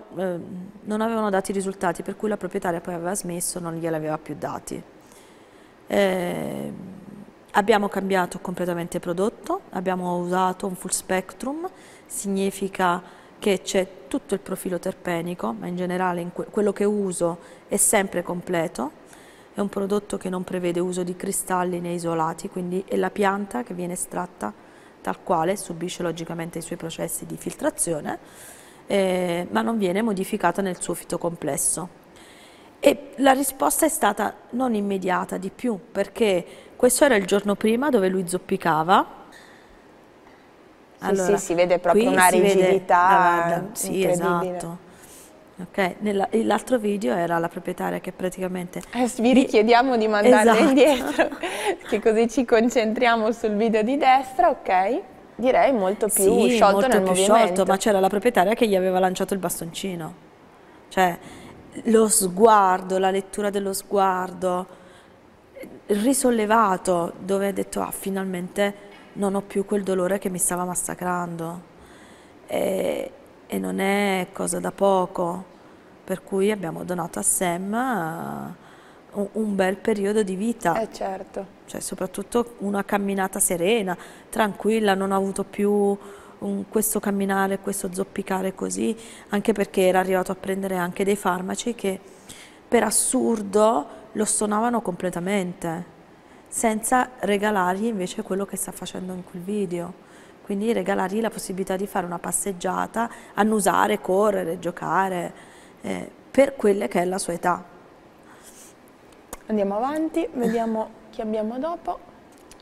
[SPEAKER 6] non avevano dati risultati per cui la proprietaria poi aveva smesso, non gliel'aveva più dati. Eh, abbiamo cambiato completamente prodotto, abbiamo usato un full spectrum, significa che c'è tutto il profilo terpenico, ma in generale in que quello che uso è sempre completo, è un prodotto che non prevede uso di cristalli né isolati, quindi è la pianta che viene estratta tal quale, subisce logicamente i suoi processi di filtrazione, eh, ma non viene modificata nel suo fitocomplesso. E la risposta è stata non immediata di più, perché questo era il giorno prima dove lui zoppicava. Allora, sì, si vede proprio una rigidità vede, sì, esatto. Okay. l'altro video era la proprietaria che praticamente...
[SPEAKER 1] Eh, vi richiediamo di mandarlo esatto. indietro, che così ci concentriamo sul video di destra, ok? Direi molto più sì, sciolto molto nel più movimento. sciolto, ma
[SPEAKER 6] c'era la proprietaria che gli aveva lanciato il bastoncino. Cioè, lo sguardo, la lettura dello sguardo, risollevato, dove ha detto, ah, finalmente non ho più quel dolore che mi stava massacrando. E, e non è cosa da poco, per cui abbiamo donato a Sam eh, un, bel periodo di vita. Eh certo. Cioè, soprattutto una camminata serena, tranquilla, non ha avuto più un, questo camminare, questo zoppicare così, anche perché era arrivato a prendere anche dei farmaci che per assurdo lo stonavano completamente, senza regalargli invece quello che sta facendo in quel video. Quindi regalargli la possibilità di fare una passeggiata, annusare, correre, giocare, eh, per quelle che è la sua età.
[SPEAKER 1] Andiamo avanti, vediamo chi abbiamo dopo.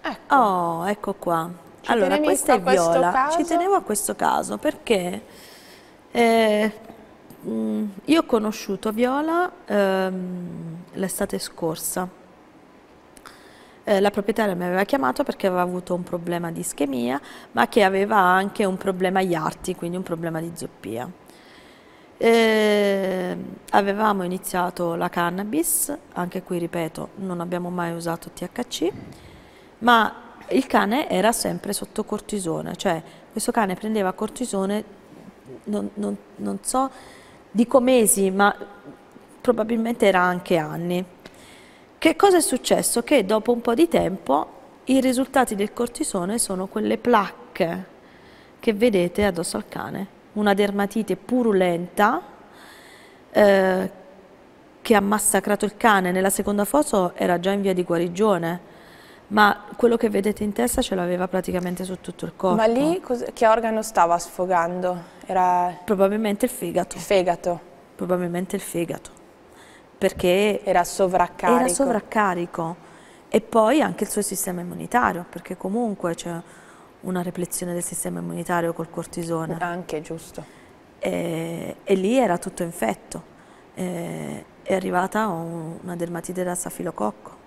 [SPEAKER 6] Ecco. Oh, ecco qua. Ci allora, questa è Viola. Ci tenevo a questo caso perché eh, mm, io ho conosciuto Viola eh, l'estate scorsa. Eh, la proprietaria mi aveva chiamato perché aveva avuto un problema di ischemia, ma che aveva anche un problema agli arti, quindi un problema di zoppia. Eh, avevamo iniziato la cannabis, anche qui ripeto non abbiamo mai usato THC, ma il cane era sempre sotto cortisone, cioè questo cane prendeva cortisone, non, non, non so, dico mesi, ma probabilmente era anche anni. Che cosa è successo? Che dopo un po' di tempo i risultati del cortisone sono quelle placche che vedete addosso al cane, una dermatite purulenta eh, che ha massacrato il cane, nella seconda foto era già in via di guarigione, ma quello che vedete in testa ce l'aveva praticamente su tutto il corpo. Ma
[SPEAKER 1] lì che organo stava sfogando? Era... Probabilmente il fegato. Il fegato. Probabilmente il fegato. Perché era sovraccarico. Era
[SPEAKER 6] sovraccarico. E poi anche il suo sistema immunitario, perché comunque c'è una replezione del sistema immunitario col cortisone. Anche, giusto. E, e lì era tutto infetto. E, è arrivata una dermatite da safilococco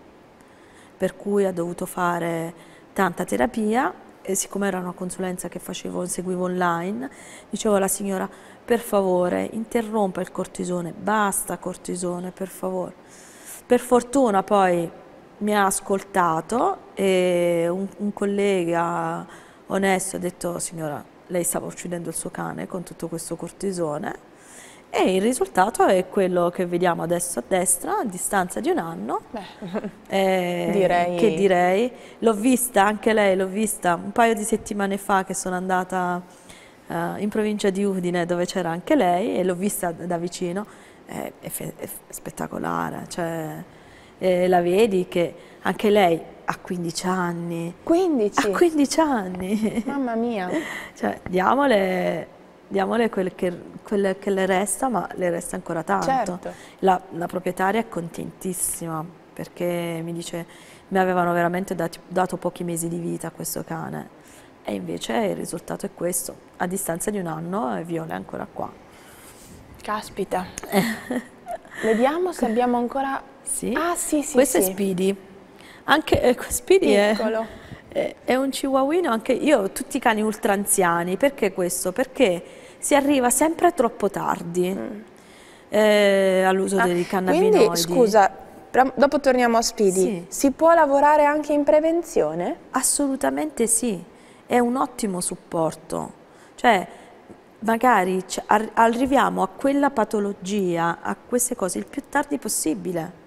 [SPEAKER 6] per cui ha dovuto fare tanta terapia e siccome era una consulenza che facevo, seguivo online, dicevo alla signora per favore interrompa il cortisone, basta cortisone per favore. Per fortuna poi mi ha ascoltato e un, un collega onesto ha detto signora lei stava uccidendo il suo cane con tutto questo cortisone e il risultato è quello che vediamo adesso a destra, a distanza di un anno. Eh, direi... Che direi. L'ho vista, anche lei l'ho vista un paio di settimane fa che sono andata uh, in provincia di Udine dove c'era anche lei e l'ho vista da vicino. È, è, è spettacolare, cioè, eh, la vedi che anche lei a 15 anni. 15? A 15 anni. Mamma mia. cioè, diamole diamole quel che, quel che, le resta, ma le resta ancora tanto. Certo. La, la, proprietaria è contentissima perché mi dice mi avevano veramente dati, dato pochi mesi di vita a questo cane e invece il risultato è questo, a distanza di un anno e eh, Viola è ancora qua.
[SPEAKER 1] Caspita.
[SPEAKER 6] Vediamo
[SPEAKER 1] se abbiamo ancora...
[SPEAKER 6] Sì. Ah sì sì Questo sì. è Speedy. Anche eh, Speedy è, è, è un chihuahuino, anche io, tutti i cani ultra anziani. Perché questo? Perché si arriva sempre troppo tardi mm. eh, all'uso ah, dei cannabinoidi. Quindi, scusa,
[SPEAKER 1] dopo torniamo a Speedy, sì. si può lavorare anche in prevenzione? Assolutamente sì, è un ottimo supporto.
[SPEAKER 6] Cioè, magari arriviamo a quella patologia, a queste cose, il più tardi possibile.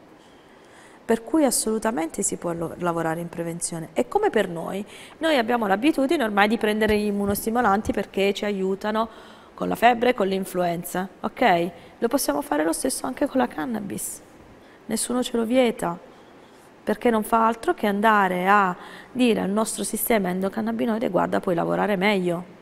[SPEAKER 6] Per cui assolutamente si può lavorare in prevenzione. E come per noi, noi abbiamo l'abitudine ormai di prendere gli immunostimolanti perché ci aiutano con la febbre e con l'influenza, ok? Lo possiamo fare lo stesso anche con la cannabis. Nessuno ce lo vieta, perché non fa altro che andare a dire al nostro sistema endocannabinoide guarda puoi lavorare meglio.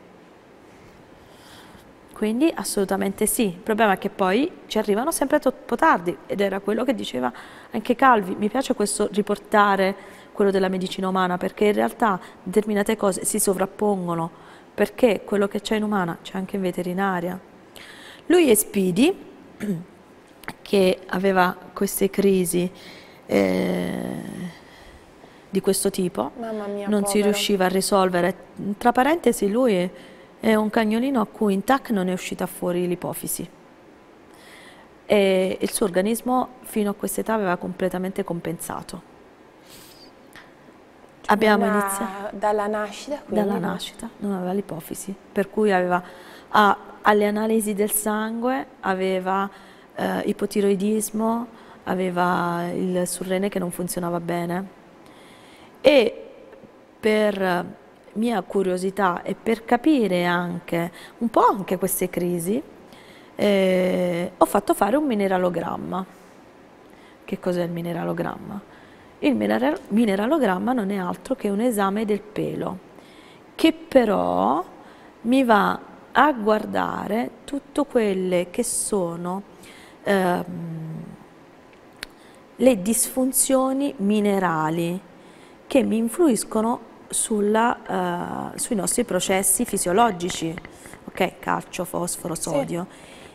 [SPEAKER 6] Quindi assolutamente sì, il problema è che poi ci arrivano sempre troppo tardi ed era quello che diceva anche Calvi, mi piace questo riportare quello della medicina umana perché in realtà determinate cose si sovrappongono perché quello che c'è in umana c'è anche in veterinaria. Lui è Speedy, che aveva queste crisi eh, di questo tipo, mia, non povero. si riusciva a risolvere. Tra parentesi, lui è un cagnolino a cui in TAC non è uscita fuori l'ipofisi. E il suo organismo fino a questa età aveva completamente compensato Abbiamo una, iniziato.
[SPEAKER 1] Dalla nascita? Quindi. Dalla nascita,
[SPEAKER 6] non aveva l'ipofisi, per cui aveva, ah, alle analisi del sangue aveva eh, ipotiroidismo, aveva il surrene che non funzionava bene e per mia curiosità e per capire anche un po' anche queste crisi eh, ho fatto fare un mineralogramma. Che cos'è il mineralogramma? Il mineralogramma non è altro che un esame del pelo, che però mi va a guardare tutte quelle che sono ehm, le disfunzioni minerali che mi influiscono sulla, eh, sui nostri processi fisiologici, ok? Calcio, fosforo, sodio.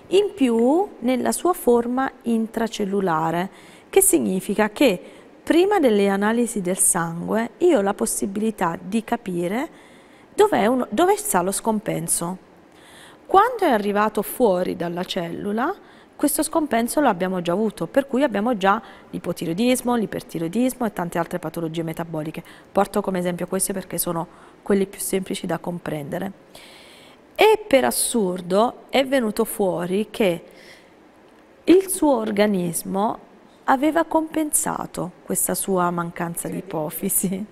[SPEAKER 6] Sì. In più nella sua forma intracellulare, che significa che prima delle analisi del sangue, io ho la possibilità di capire dove, dove sta lo scompenso. Quando è arrivato fuori dalla cellula, questo scompenso l'abbiamo già avuto, per cui abbiamo già l'ipotiroidismo, l'ipertiroidismo e tante altre patologie metaboliche. Porto come esempio queste perché sono quelle più semplici da comprendere. E per assurdo è venuto fuori che il suo organismo aveva compensato questa sua mancanza di ipofisi.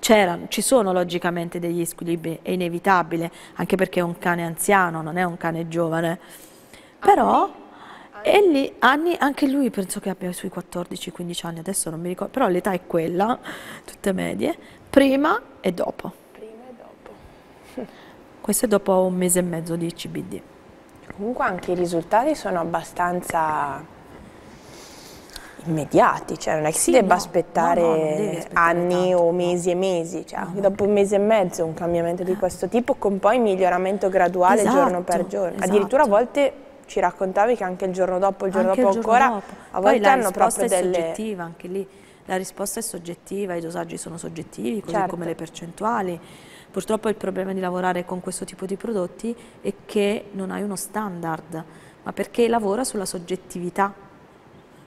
[SPEAKER 6] ci sono logicamente degli squilibri, è inevitabile, anche perché è un cane anziano, non è un cane giovane. Però Lì, anni, anche lui penso che abbia sui 14-15 anni, adesso non mi ricordo, però l'età è quella, tutte medie, prima e dopo. Prima e
[SPEAKER 7] dopo.
[SPEAKER 6] Questo è dopo un mese e mezzo di CBD.
[SPEAKER 1] Comunque anche i risultati sono abbastanza immediati, cioè non è che si debba no, aspettare, no, no, aspettare, anni tanto, o mesi e mesi, cioè dopo un mese e mezzo un cambiamento di eh. questo tipo con poi miglioramento graduale esatto, giorno per giorno, esatto. addirittura a volte ci raccontavi che anche il giorno dopo, il giorno anche dopo il giorno ancora, dopo. a volte poi hanno proprio delle... La risposta è soggettiva anche
[SPEAKER 6] lì, la risposta è soggettiva, i dosaggi sono soggettivi, così certo. come le percentuali. Purtroppo il problema di lavorare con questo tipo di prodotti è che non hai uno standard, ma perché lavora sulla soggettività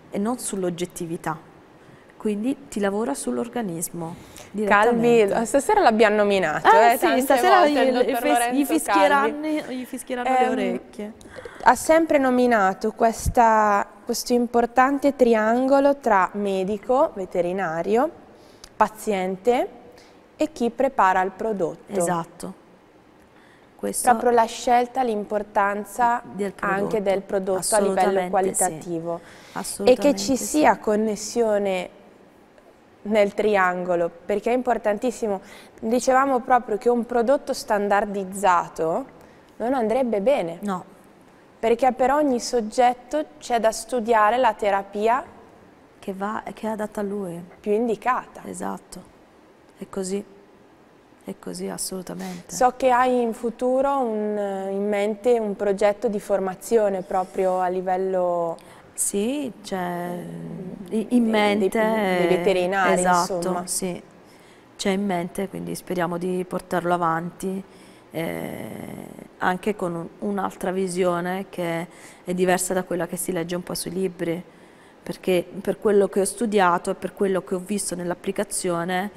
[SPEAKER 6] e non sull'oggettività. Quindi ti lavora sull'organismo.
[SPEAKER 1] Calvi, stasera l'abbiamo nominato. Ah, eh, sì, stasera gli, gli, fischieranno,
[SPEAKER 6] gli, fischieranno, ehm, le orecchie.
[SPEAKER 1] Ha sempre nominato questa, questo importante triangolo tra medico, veterinario, paziente e chi prepara il prodotto. Esatto. Questo proprio la scelta, l'importanza anche del prodotto a livello qualitativo. Sì e che ci sì. sia connessione nel triangolo, perché è importantissimo. Dicevamo proprio che un prodotto standardizzato non andrebbe bene. No. Perché per ogni soggetto c'è da studiare la terapia che, va, che è adatta a lui. Più indicata. Esatto. È così. È così, assolutamente. So che hai in futuro un, in mente un progetto di formazione proprio a livello sì, cioè, mm. in mente... Dei, dei veterinari, esatto, insomma.
[SPEAKER 6] sì. C'è in mente, quindi speriamo di portarlo avanti eh, anche con un'altra visione che è diversa da quella che si legge un po' sui libri, perché per quello che ho studiato e per quello che ho visto nell'applicazione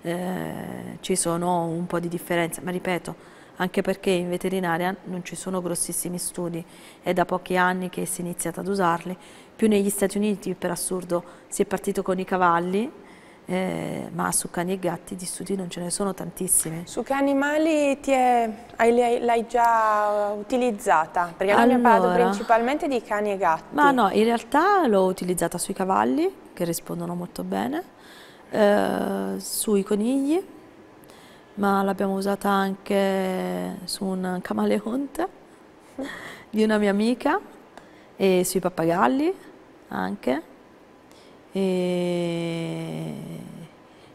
[SPEAKER 6] eh, ci sono un po' di differenze, ma ripeto, anche perché in veterinaria non ci sono grossissimi studi, è da pochi anni che si è iniziato ad usarli, più negli Stati Uniti per assurdo si è partito con i cavalli, eh, ma su cani e gatti di studi non ce ne sono tantissimi. Su
[SPEAKER 1] che animali l'hai già utilizzata? Perché allora, abbiamo parlato principalmente di cani e gatti. Ma no,
[SPEAKER 6] in realtà l'ho utilizzata sui cavalli, che rispondono molto bene, eh, sui conigli, ma l'abbiamo usata anche su un camaleonte di una mia amica e sui pappagalli anche. E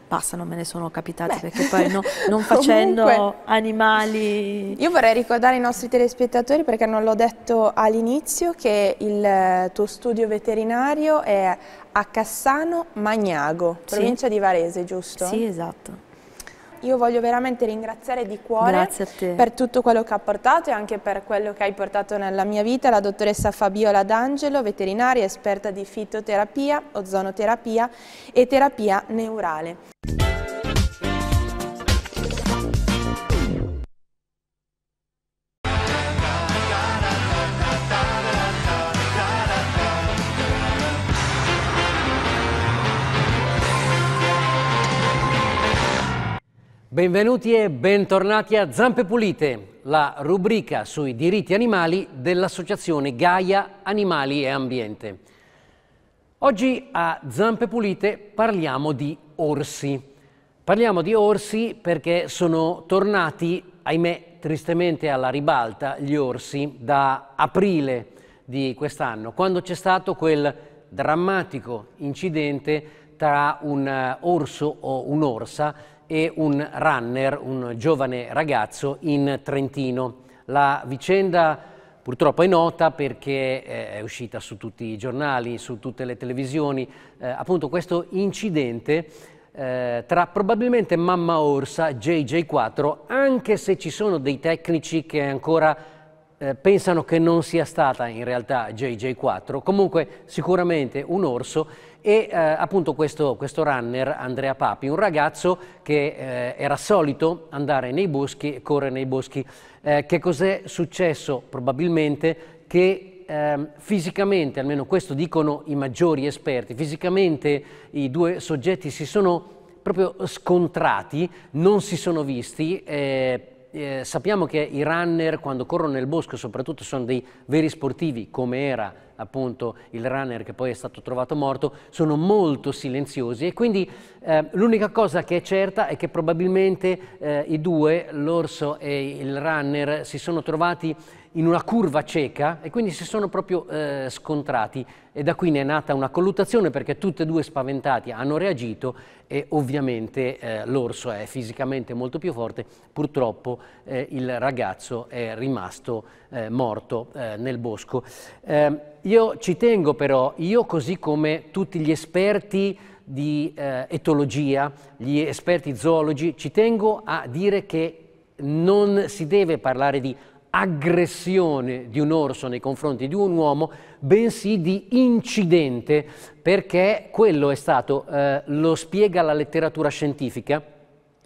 [SPEAKER 6] basta, non me ne sono capitati Beh. perché poi no, non facendo Comunque,
[SPEAKER 1] animali... Io vorrei ricordare i nostri telespettatori perché non l'ho detto all'inizio che il tuo studio veterinario è a Cassano Magnago, provincia sì. di Varese, giusto? Sì, esatto io voglio veramente ringraziare di cuore per tutto quello che ha portato e anche per quello che hai portato nella mia vita la dottoressa Fabiola D'Angelo, veterinaria esperta di fitoterapia, ozonoterapia e terapia neurale.
[SPEAKER 8] Benvenuti e bentornati a Zampe Pulite, la rubrica sui diritti animali dell'associazione Gaia Animali e Ambiente. Oggi a Zampe Pulite parliamo di orsi. Parliamo di orsi perché sono tornati, ahimè, tristemente alla ribalta gli orsi da aprile di quest'anno, quando c'è stato quel drammatico incidente tra un eh, orso o un'orsa e un runner, un giovane ragazzo in Trentino. La vicenda purtroppo è nota perché eh, è uscita su tutti i giornali, su tutte le televisioni, eh, appunto questo incidente eh, tra probabilmente mamma orsa JJ4, anche se ci sono dei tecnici che ancora eh, pensano che non sia stata in realtà JJ4, comunque sicuramente un orso e eh, appunto questo, questo, runner Andrea Papi, un ragazzo che eh, era solito andare nei boschi e correre nei boschi. Eh, che cos'è successo? Probabilmente che ehm, fisicamente, almeno questo dicono i maggiori esperti, fisicamente i due soggetti si sono proprio scontrati, non si sono visti eh, eh, sappiamo che i runner quando corrono nel bosco soprattutto sono dei veri sportivi, come era appunto il runner che poi è stato trovato morto, sono molto silenziosi e quindi eh, l'unica cosa che è certa è che probabilmente eh, i due, l'orso e il runner, si sono trovati in una curva cieca e quindi si sono proprio eh, scontrati e da qui ne è nata una colluttazione perché tutte e due spaventati hanno reagito e ovviamente eh, l'orso è fisicamente molto più forte, purtroppo eh, il ragazzo è rimasto eh, morto eh, nel bosco. Ehm, io ci tengo però, io così come tutti gli esperti di eh, etologia, gli esperti zoologi, ci tengo a dire che non si deve parlare di aggressione di un orso nei confronti di un uomo, bensì di incidente, perché quello è stato, eh, lo spiega la letteratura scientifica,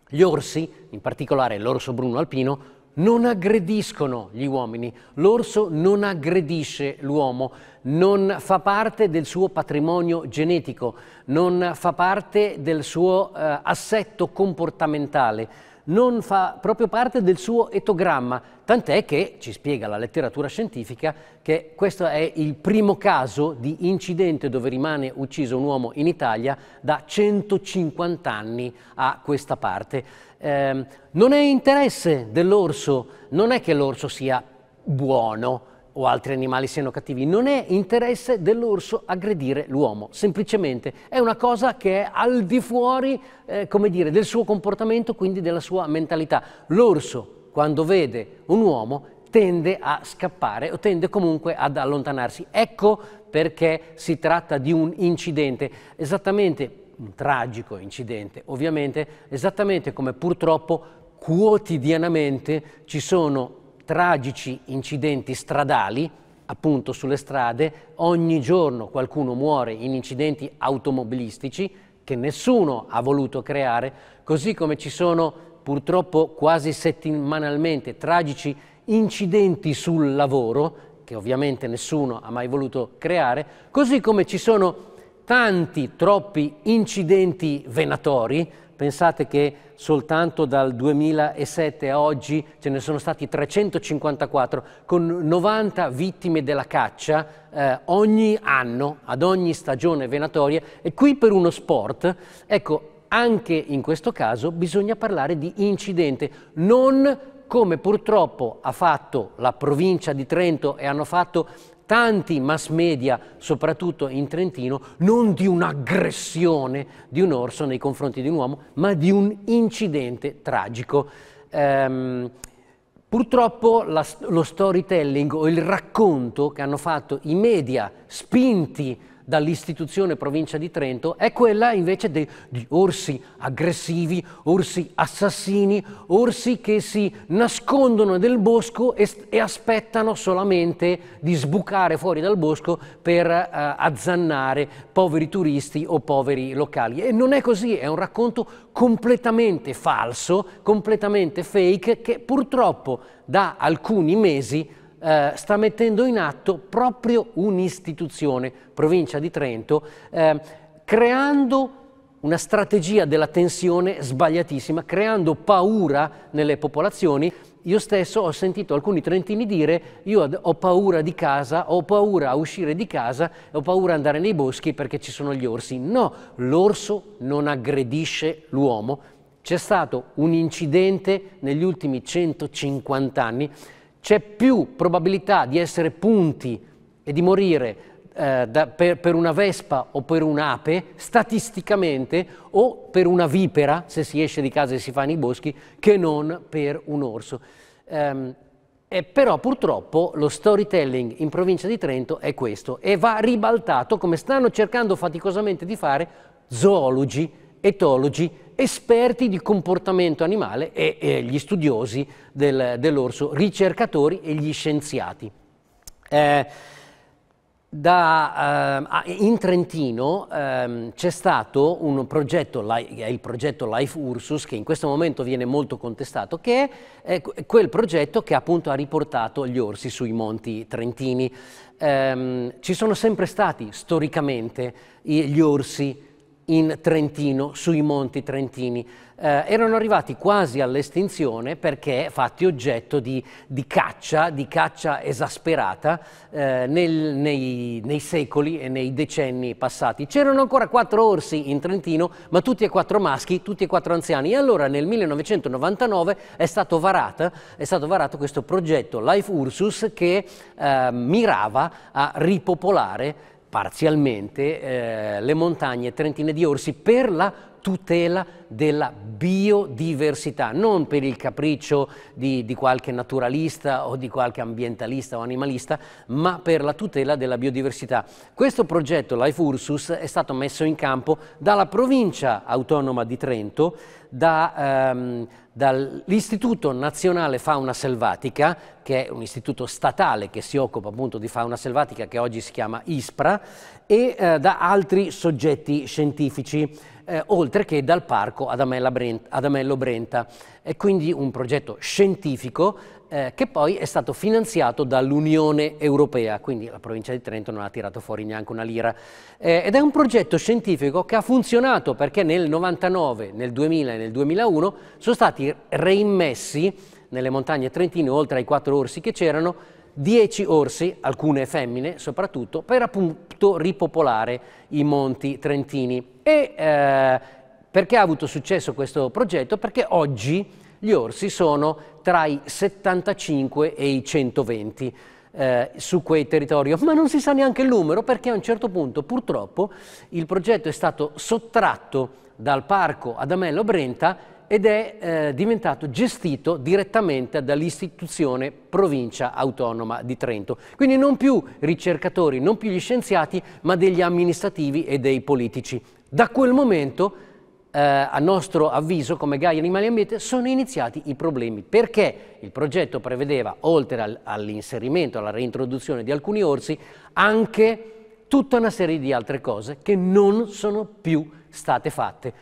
[SPEAKER 8] gli orsi, in particolare l'orso bruno alpino, non aggrediscono gli uomini, l'orso non aggredisce l'uomo, non fa parte del suo patrimonio genetico, non fa parte del suo eh, assetto comportamentale, non fa proprio parte del suo etogramma, tant'è che, ci spiega la letteratura scientifica, che questo è il primo caso di incidente dove rimane ucciso un uomo in Italia da 150 anni a questa parte. Eh, non è interesse dell'orso, non è che l'orso sia buono, o altri animali siano cattivi, non è interesse dell'orso aggredire l'uomo, semplicemente è una cosa che è al di fuori eh, dire, del suo comportamento, quindi della sua mentalità. L'orso, quando vede un uomo, tende a scappare o tende comunque ad allontanarsi. Ecco perché si tratta di un incidente, esattamente un tragico incidente, ovviamente, esattamente come purtroppo quotidianamente ci sono tragici incidenti stradali, appunto sulle strade, ogni giorno qualcuno muore in incidenti automobilistici che nessuno ha voluto creare, così come ci sono purtroppo quasi settimanalmente tragici incidenti sul lavoro, che ovviamente nessuno ha mai voluto creare, così come ci sono tanti, troppi incidenti venatori, pensate che soltanto dal 2007 a oggi ce ne sono stati 354 con 90 vittime della caccia eh, ogni anno, ad ogni stagione venatoria e qui per uno sport, ecco, anche in questo caso bisogna parlare di incidente, non come purtroppo ha fatto la provincia di Trento e hanno fatto tanti mass media, soprattutto in Trentino, non di un'aggressione di un orso nei confronti di un uomo, ma di un incidente tragico. Ehm, purtroppo la, lo storytelling o il racconto che hanno fatto i media spinti dall'istituzione provincia di Trento è quella invece di orsi aggressivi, orsi assassini, orsi che si nascondono nel bosco e, e aspettano solamente di sbucare fuori dal bosco per eh, azzannare poveri turisti o poveri locali. E non è così, è un racconto completamente falso, completamente fake che purtroppo da alcuni mesi eh, sta mettendo in atto proprio un'istituzione, provincia di Trento, eh, creando una strategia della tensione sbagliatissima, creando paura nelle popolazioni. Io stesso ho sentito alcuni trentini dire io ho paura di casa, ho paura a uscire di casa, ho paura ad andare nei boschi perché ci sono gli orsi. No, l'orso non aggredisce l'uomo. C'è stato un incidente negli ultimi 150 anni c'è più probabilità di essere punti e di morire eh, da, per, per, una vespa o per un'ape, statisticamente, o per una vipera, se si esce di casa e si fa nei boschi, che non per un orso. Um, e però purtroppo lo storytelling in provincia di Trento è questo e va ribaltato come stanno cercando faticosamente di fare zoologi, etologi esperti di comportamento animale e, e gli studiosi del, dell'orso, ricercatori e gli scienziati. Eh, da, eh, in Trentino eh, c'è stato un progetto, il progetto Life Ursus, che in questo momento viene molto contestato, che è quel progetto che appunto ha riportato gli orsi sui monti trentini. Ehm, ci sono sempre stati storicamente gli orsi in Trentino, sui monti trentini. Eh, erano arrivati quasi all'estinzione perché fatti oggetto di, di caccia, di caccia esasperata eh, nel, nei, nei, secoli e nei decenni passati. C'erano ancora quattro orsi in Trentino, ma tutti e quattro maschi, tutti e quattro anziani. E allora nel 1999 è stato, varata, è stato varato questo progetto Life Ursus che eh, mirava a ripopolare parzialmente eh, le montagne trentine di Orsi per la tutela della biodiversità, non per il capriccio di, di, qualche naturalista o di qualche ambientalista o animalista, ma per la tutela della biodiversità. Questo progetto Life Ursus è stato messo in campo dalla provincia autonoma di Trento, da, ehm, dall'Istituto Nazionale Fauna Selvatica, che è un istituto statale che si occupa appunto di fauna selvatica, che oggi si chiama ISPRA, e eh, da altri soggetti scientifici eh, oltre che dal parco Brent, Adamello Brenta. È quindi un progetto scientifico eh, che poi è stato finanziato dall'Unione Europea, quindi la provincia di Trento non ha tirato fuori neanche una lira. Eh, ed è un progetto scientifico che ha funzionato perché nel 99, nel 2000 e nel 2001 sono stati reimmessi nelle montagne trentine, oltre ai quattro orsi che c'erano, 10 orsi, alcune femmine soprattutto, per appunto ripopolare i monti trentini. E eh, perché ha avuto successo questo progetto? Perché oggi gli orsi sono tra i 75 e i 120 eh, su quei territori, ma non si sa neanche il numero perché a un certo punto purtroppo il progetto è stato sottratto dal parco Adamello Brenta ed è eh, diventato gestito direttamente dall'istituzione provincia autonoma di Trento. Quindi non più ricercatori, non più gli scienziati, ma degli amministrativi e dei politici. Da quel momento, eh, a nostro avviso, come Gaia Animali Ambiente, sono iniziati i problemi, perché il progetto prevedeva, oltre al, all'inserimento, alla reintroduzione di alcuni orsi, anche tutta una serie di altre cose che non sono più state fatte.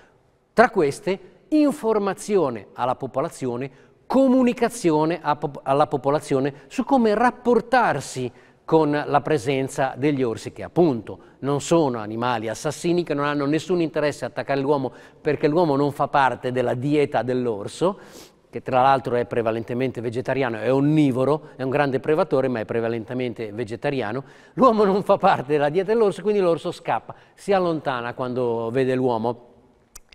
[SPEAKER 8] Tra queste informazione alla popolazione, comunicazione alla popolazione su come rapportarsi con la presenza degli orsi che appunto non sono animali assassini che non hanno nessun interesse a attaccare l'uomo perché l'uomo non fa parte della dieta dell'orso che tra l'altro è prevalentemente vegetariano, è onnivoro, è un grande predatore ma è prevalentemente vegetariano, l'uomo non fa parte della dieta dell'orso quindi l'orso scappa, si allontana quando vede l'uomo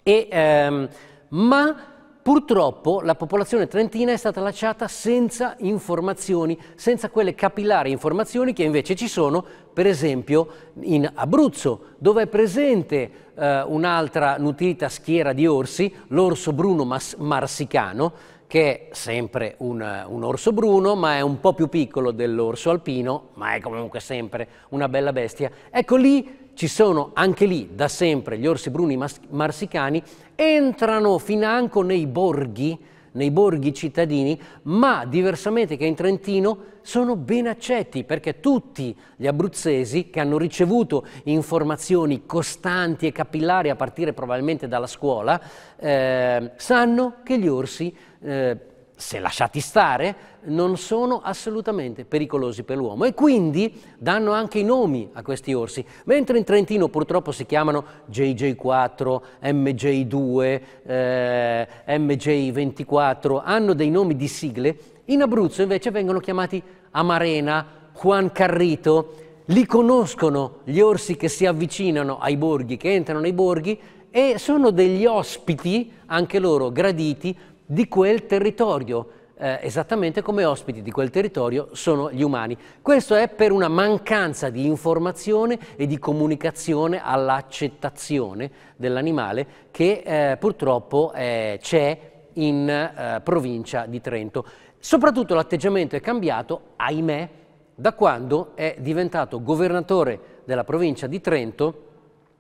[SPEAKER 8] e ehm, ma purtroppo la popolazione trentina è stata lasciata senza informazioni, senza quelle capillari informazioni che invece ci sono, per esempio, in Abruzzo, dove è presente eh, un'altra nutrita schiera di orsi, l'orso bruno marsicano, che è sempre un, un, orso bruno, ma è un po' più piccolo dell'orso alpino, ma è comunque sempre una bella bestia. Ecco lì ci sono anche lì da sempre gli orsi bruni marsicani, entrano financo nei borghi, nei borghi cittadini, ma diversamente che in Trentino sono ben accetti perché tutti gli abruzzesi che hanno ricevuto informazioni costanti e capillari a partire probabilmente dalla scuola, eh, sanno che gli orsi eh, se lasciati stare, non sono assolutamente pericolosi per l'uomo e quindi danno anche i nomi a questi orsi. Mentre in Trentino purtroppo si chiamano JJ4, MJ2, eh, MJ24, hanno dei nomi di sigle, in Abruzzo invece vengono chiamati Amarena, Juan Carrito, li conoscono gli orsi che si avvicinano ai borghi, che entrano nei borghi e sono degli ospiti, anche loro graditi, di quel territorio, eh, esattamente come ospiti di quel territorio sono gli umani. Questo è per una mancanza di informazione e di comunicazione all'accettazione dell'animale che eh, purtroppo eh, c'è in eh, provincia di Trento. Soprattutto l'atteggiamento è cambiato, ahimè, da quando è diventato governatore della provincia di Trento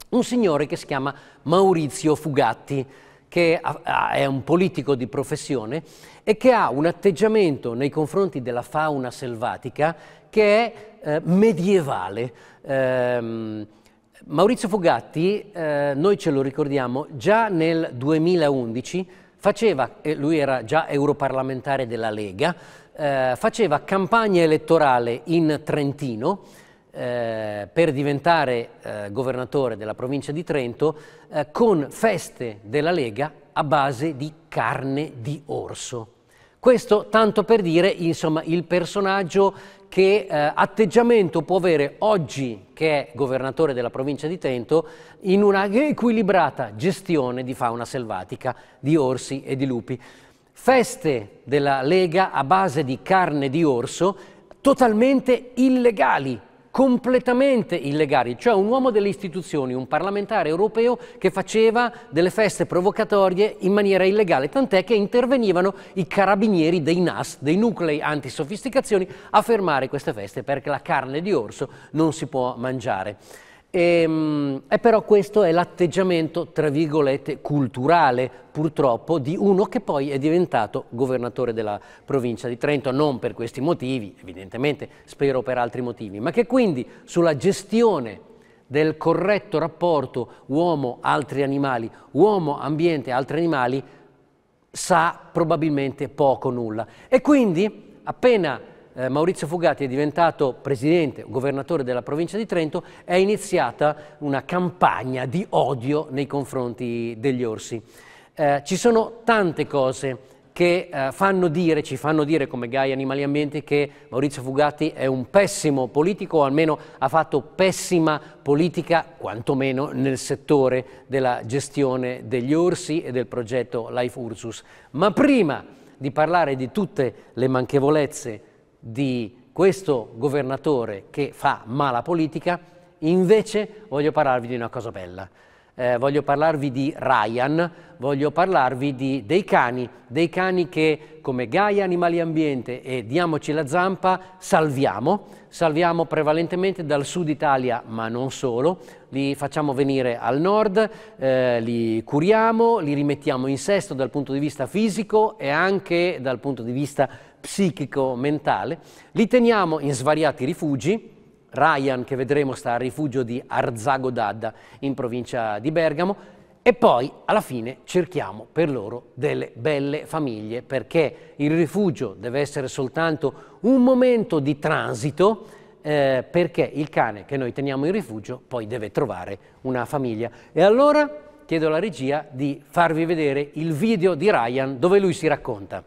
[SPEAKER 8] un signore che si chiama Maurizio Fugatti che è un politico di professione e che ha un atteggiamento nei confronti della fauna selvatica che è eh, medievale. Ehm, Maurizio Fugatti, eh, noi ce lo ricordiamo, già nel 2011 faceva, lui era già europarlamentare della Lega, eh, faceva campagna elettorale in Trentino eh, per diventare eh, governatore della provincia di Trento eh, con feste della Lega a base di carne di orso. Questo tanto per dire insomma, il personaggio che eh, atteggiamento può avere oggi che è governatore della provincia di Trento in una equilibrata gestione di fauna selvatica, di orsi e di lupi. Feste della Lega a base di carne di orso totalmente illegali completamente illegali, cioè un uomo delle istituzioni, un parlamentare europeo che faceva delle feste provocatorie in maniera illegale, tant'è che intervenivano i carabinieri dei NAS, dei nuclei antisofisticazioni, a fermare queste feste perché la carne di orso non si può mangiare. E, ehm, e, però questo è l'atteggiamento, tra virgolette, culturale, purtroppo, di uno che poi è diventato governatore della provincia di Trento, non per questi motivi, evidentemente, spero per altri motivi, ma che quindi sulla gestione del corretto rapporto uomo-altri animali, uomo-ambiente-altri animali, sa probabilmente poco nulla. E quindi, appena eh, Maurizio Fugati è diventato presidente, governatore della provincia di Trento, è iniziata una campagna di odio nei confronti degli orsi. Eh, ci sono tante cose che eh, fanno dire, ci fanno dire come Gai Animali Ambienti che Maurizio Fugati è un pessimo politico o almeno ha fatto pessima politica, quantomeno nel settore della gestione degli orsi e del progetto Life Ursus. Ma prima di parlare di tutte le manchevolezze di questo governatore che fa mala politica, invece voglio parlarvi di una cosa bella. Eh, voglio parlarvi di Ryan, voglio parlarvi di, dei cani, dei cani che come Gaia Animali Ambiente e Diamoci la Zampa salviamo, salviamo prevalentemente dal sud Italia ma non solo, li facciamo venire al nord, eh, li curiamo, li rimettiamo in sesto dal punto di vista fisico e anche dal punto di vista psichico, mentale, li teniamo in svariati rifugi. Ryan, che vedremo, sta al rifugio di Arzago d'Adda, in provincia di Bergamo, e poi alla fine cerchiamo per loro delle belle famiglie, perché il rifugio deve essere soltanto un momento di transito, eh, perché il cane che noi teniamo in rifugio poi deve trovare una famiglia. E allora chiedo alla regia di farvi vedere il video di Ryan dove lui si racconta.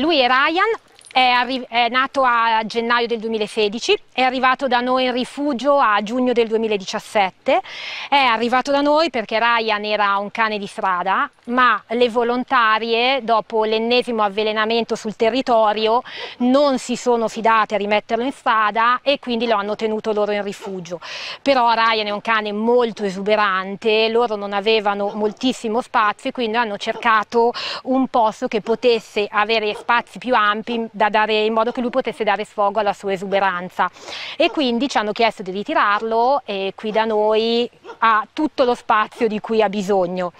[SPEAKER 7] Lui è Ryan, è, è, nato a gennaio del 2016, è arrivato da noi in rifugio a giugno del 2017, è arrivato da noi perché Ryan era un cane di strada, ma le volontarie dopo l'ennesimo avvelenamento sul territorio non si sono fidate a rimetterlo in strada e quindi lo hanno tenuto loro in rifugio. Però Ryan è un cane molto esuberante, loro non avevano moltissimo spazio e quindi hanno cercato un posto che potesse avere spazi più ampi da dare, in modo che lui potesse dare sfogo alla sua esuberanza. E quindi ci hanno chiesto di ritirarlo e qui da noi ha tutto lo spazio di cui ha bisogno.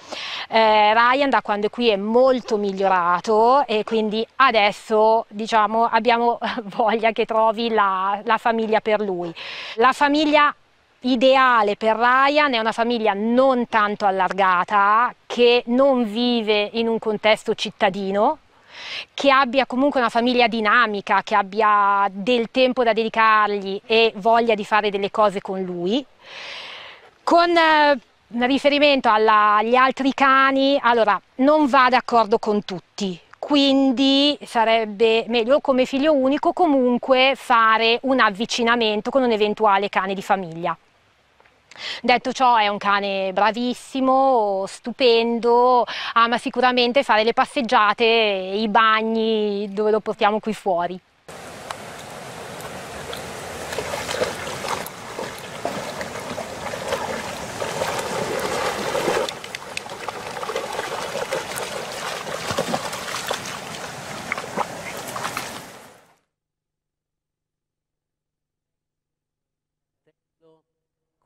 [SPEAKER 7] Eh, Ryan da quando è qui è molto migliorato e quindi adesso diciamo, abbiamo voglia che trovi la, la famiglia per lui. La famiglia ideale per Ryan è una famiglia non tanto allargata che non vive in un contesto cittadino che abbia comunque una famiglia dinamica, che abbia del tempo da dedicargli e voglia di fare delle cose con lui. Con eh, riferimento alla, agli altri cani, allora non va d'accordo con tutti, quindi sarebbe meglio come figlio unico comunque fare un avvicinamento con un eventuale cane di famiglia. Detto ciò è un cane bravissimo, stupendo, ama sicuramente fare le passeggiate, i bagni dove lo portiamo qui fuori.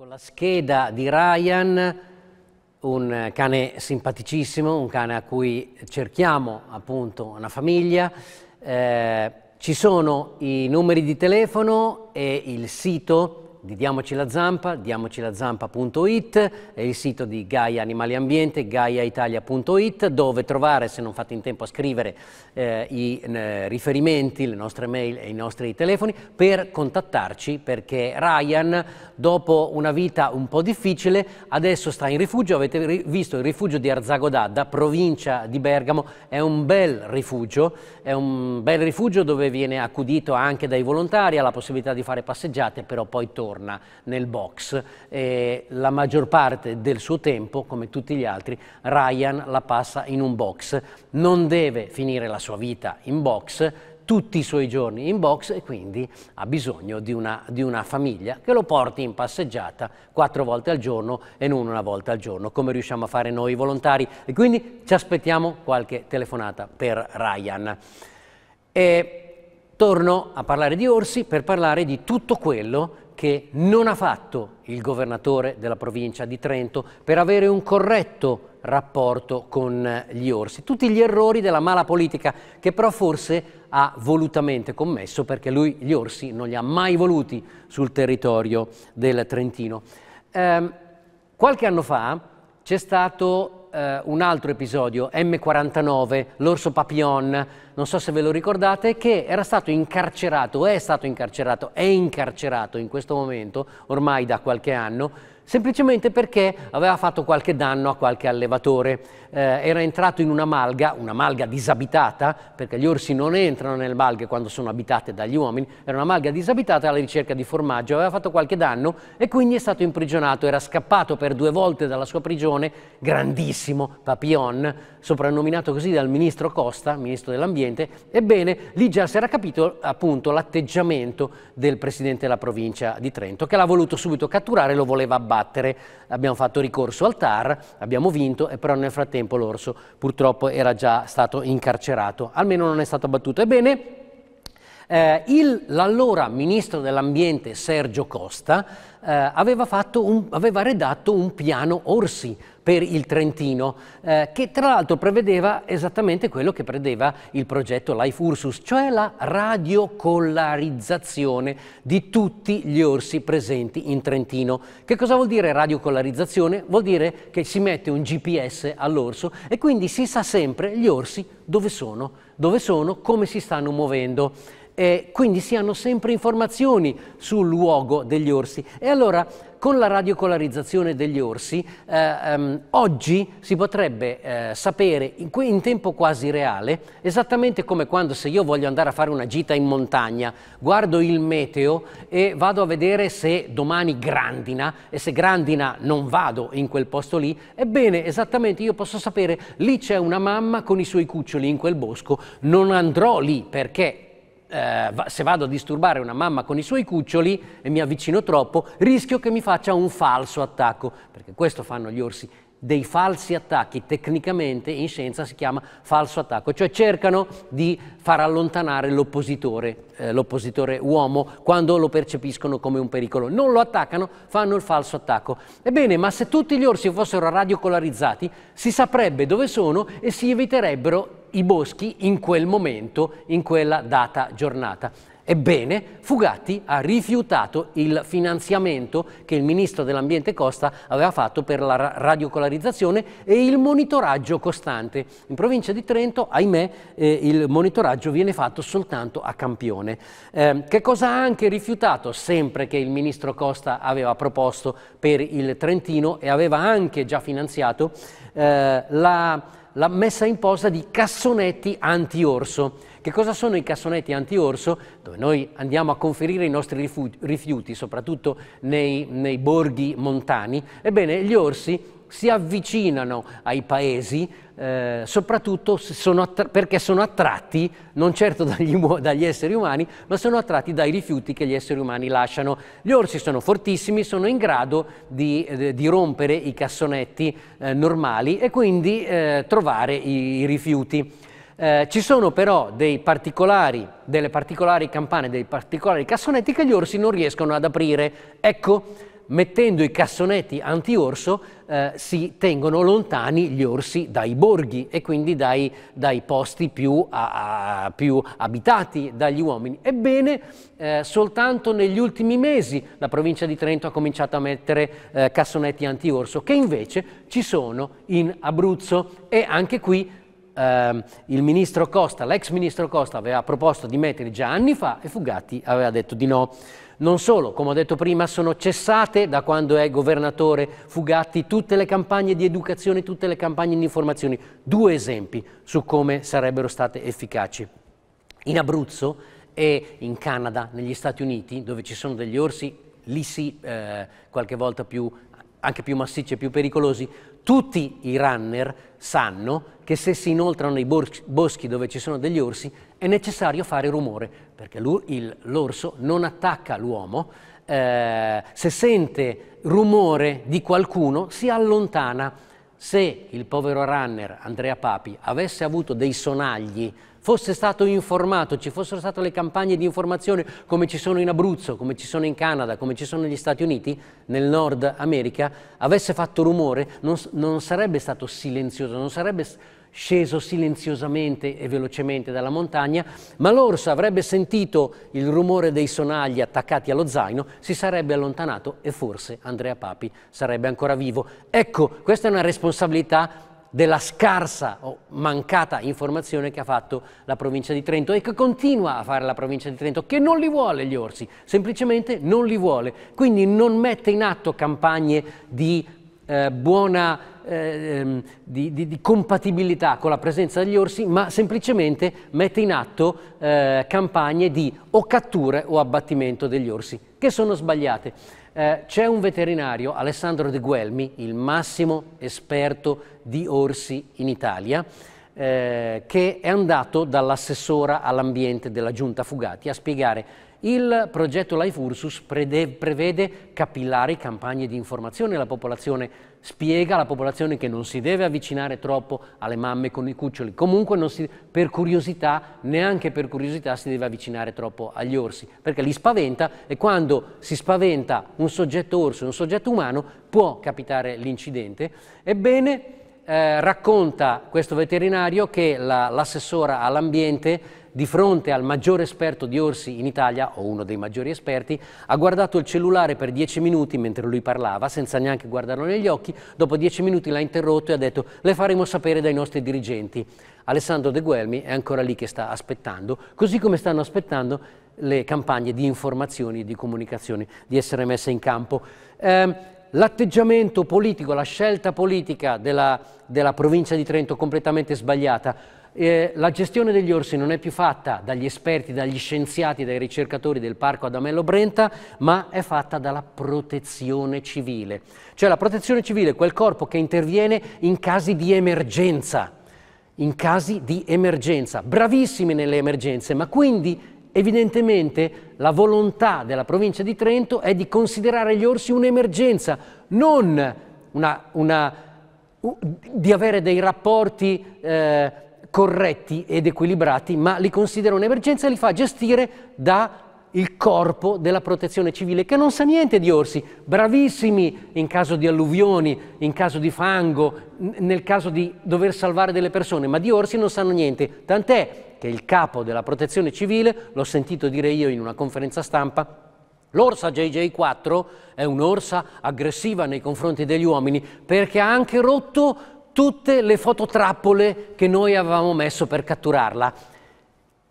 [SPEAKER 8] Con la scheda di Ryan, un cane simpaticissimo, un cane a cui cerchiamo appunto una famiglia, eh, ci sono i numeri di telefono e il sito di Diamoci la Zampa, diamocilazampa.it, è il sito di Gaia Animali Ambiente, gaiaitalia.it, dove trovare, se non fate in tempo a scrivere, eh, i eh, riferimenti, le nostre mail e i nostri telefoni, per contattarci, perché Ryan, dopo una vita un po' difficile, adesso sta in rifugio, avete ri visto il rifugio di Arzagodadda, provincia di Bergamo, è un bel rifugio, è un bel rifugio dove viene accudito anche dai volontari, ha la possibilità di fare passeggiate, però poi torna torna nel box. E la maggior parte del suo tempo, come tutti gli altri, Ryan la passa in un box. Non deve finire la sua vita in box, tutti i suoi giorni in box e quindi ha bisogno di una, di una, famiglia che lo porti in passeggiata quattro volte al giorno e non una volta al giorno, come riusciamo a fare noi volontari. E quindi ci aspettiamo qualche telefonata per Ryan. E torno a parlare di orsi per parlare di tutto quello che che non ha fatto il governatore della provincia di Trento per avere un corretto rapporto con gli orsi. Tutti gli errori della mala politica che però forse ha volutamente commesso perché lui gli orsi non li ha mai voluti sul territorio del Trentino. Eh, qualche anno fa c'è stato eh, un altro episodio, M49, l'orso papillon, non so se ve lo ricordate, che era stato incarcerato, è stato incarcerato, è incarcerato in questo momento, ormai da qualche anno, semplicemente perché aveva fatto qualche danno a qualche allevatore. Eh, era entrato in una malga, una malga disabitata, perché gli orsi non entrano nel malghe quando sono abitate dagli uomini, era una malga disabitata alla ricerca di formaggio, aveva fatto qualche danno e quindi è stato imprigionato, era scappato per due volte dalla sua prigione, grandissimo Papillon, soprannominato così dal ministro Costa, ministro dell'ambiente, ebbene lì già si era capito appunto l'atteggiamento del presidente della provincia di Trento, che l'ha voluto subito catturare e lo voleva abbattere abbattere, abbiamo fatto ricorso al TAR, abbiamo vinto, e però nel frattempo l'orso purtroppo era già stato incarcerato, almeno non è stato abbattuto. Ebbene, eh, l'allora ministro dell'ambiente Sergio Costa eh, aveva, un, aveva redatto un piano Orsi per il Trentino, eh, che tra l'altro prevedeva esattamente quello che prevedeva il progetto Life Ursus, cioè la radiocollarizzazione di tutti gli orsi presenti in Trentino. Che cosa vuol dire radiocollarizzazione? Vuol dire che si mette un GPS all'orso e quindi si sa sempre gli orsi dove sono, dove sono, come si stanno muovendo. E quindi si hanno sempre informazioni sul luogo degli orsi. E allora con la radiocolarizzazione degli orsi, eh, ehm, oggi si potrebbe eh, sapere in, in, tempo quasi reale, esattamente come quando se io voglio andare a fare una gita in montagna, guardo il meteo e vado a vedere se domani grandina e se grandina non vado in quel posto lì, ebbene esattamente io posso sapere lì c'è una mamma con i suoi cuccioli in quel bosco, non andrò lì perché eh, se vado a disturbare una mamma con i suoi cuccioli e mi avvicino troppo, rischio che mi faccia un falso attacco, perché questo fanno gli orsi dei falsi attacchi, tecnicamente in scienza si chiama falso attacco, cioè cercano di far allontanare l'oppositore, eh, l'oppositore uomo quando lo percepiscono come un pericolo. Non lo attaccano, fanno il falso attacco. Ebbene, ma se tutti gli orsi fossero radiocolarizzati, si saprebbe dove sono e si eviterebbero i boschi in quel momento, in quella data giornata. Ebbene, Fugatti ha rifiutato il finanziamento che il ministro dell'Ambiente Costa aveva fatto per la radiocolarizzazione e il monitoraggio costante. In provincia di Trento, ahimè, eh, il monitoraggio viene fatto soltanto a campione. Eh, che cosa ha anche rifiutato, sempre che il ministro Costa aveva proposto per il Trentino e aveva anche già finanziato, eh, la la messa in posta di cassonetti anti-orso. Che cosa sono i cassonetti anti-orso? Dove noi andiamo a conferire i nostri rifiuti, soprattutto nei, nei borghi montani. Ebbene, gli orsi si avvicinano ai paesi eh, soprattutto sono perché sono attratti non certo dagli, dagli, esseri umani, ma sono attratti dai rifiuti che gli esseri umani lasciano. Gli orsi sono fortissimi, sono in grado di, eh, di rompere i cassonetti eh, normali e quindi eh, trovare i, i rifiuti. Eh, ci sono però particolari, delle particolari campane, dei particolari cassonetti che gli orsi non riescono ad aprire. Ecco, mettendo i cassonetti anti-orso eh, si tengono lontani gli orsi dai borghi e quindi dai, dai posti più, a, a, più, abitati dagli uomini. Ebbene, eh, soltanto negli ultimi mesi la provincia di Trento ha cominciato a mettere eh, cassonetti anti-orso, che invece ci sono in Abruzzo e anche qui Uh, il ministro Costa, l'ex ministro Costa aveva proposto di metterli già anni fa e Fugatti aveva detto di no. Non solo, come ho detto prima, sono cessate da quando è governatore Fugatti tutte le campagne di educazione, tutte le campagne di informazione. Due esempi su come sarebbero state efficaci. In Abruzzo e in Canada, negli Stati Uniti, dove ci sono degli orsi, lì sì, eh, qualche volta più, anche più massicci e più pericolosi, tutti i runner sanno che se si inoltrano nei boschi dove ci sono degli orsi è necessario fare rumore, perché l'orso non attacca l'uomo, eh, se sente rumore di qualcuno si allontana. Se il povero runner Andrea Papi avesse avuto dei sonagli fosse stato informato, ci fossero state le campagne di informazione come ci sono in Abruzzo, come ci sono in Canada, come ci sono negli Stati Uniti, nel Nord America, avesse fatto rumore, non, non sarebbe stato silenzioso, non sarebbe sceso silenziosamente e velocemente dalla montagna, ma l'orso avrebbe sentito il rumore dei sonagli attaccati allo zaino, si sarebbe allontanato e forse Andrea Papi sarebbe ancora vivo. Ecco, questa è una responsabilità della scarsa o mancata informazione che ha fatto la provincia di Trento e che continua a fare la provincia di Trento, che non li vuole gli orsi, semplicemente non li vuole. Quindi non mette in atto campagne di eh, buona eh, ehm, di, di, di, compatibilità con la presenza degli orsi, ma semplicemente mette in atto eh, campagne di o catture o abbattimento degli orsi, che sono sbagliate. Eh, c'è un veterinario, Alessandro De Guelmi, il massimo esperto di orsi in Italia, eh, che è andato dall'assessora all'ambiente della giunta Fugati a spiegare il progetto Life Ursus prevede capillari campagne di informazione alla popolazione spiega alla popolazione che non si deve avvicinare troppo alle mamme con i cuccioli, comunque si, per curiosità, neanche per curiosità si deve avvicinare troppo agli orsi, perché li spaventa e quando si spaventa un soggetto orso e un soggetto umano può capitare l'incidente. Ebbene, eh, racconta questo veterinario che l'assessora la, all'ambiente di fronte al maggiore esperto di orsi in Italia, o uno dei maggiori esperti, ha guardato il cellulare per dieci minuti mentre lui parlava, senza neanche guardarlo negli occhi, dopo dieci minuti l'ha interrotto e ha detto le faremo sapere dai nostri dirigenti. Alessandro De Guelmi è ancora lì che sta aspettando, così come stanno aspettando le campagne di informazioni e di comunicazione di essere messe in campo. Eh, L'atteggiamento politico, la scelta politica della, della provincia di Trento completamente sbagliata eh, la gestione degli orsi non è più fatta dagli esperti, dagli scienziati, dai ricercatori del parco Adamello Brenta, ma è fatta dalla protezione civile. Cioè la protezione civile è quel corpo che interviene in casi di emergenza, in casi di emergenza, bravissimi nelle emergenze, ma quindi evidentemente la volontà della provincia di Trento è di considerare gli orsi un'emergenza, non una, una, di avere dei rapporti eh, corretti ed equilibrati, ma li considera un'emergenza e li fa gestire dal corpo della protezione civile che non sa niente di orsi, bravissimi in caso di alluvioni, in caso di fango, nel caso di dover salvare delle persone, ma di orsi non sanno niente, tant'è che il capo della protezione civile, l'ho sentito dire io in una conferenza stampa, L'orsa JJ4 è un'orsa aggressiva nei confronti degli uomini perché ha anche rotto tutte le fototrappole che noi avevamo messo per catturarla.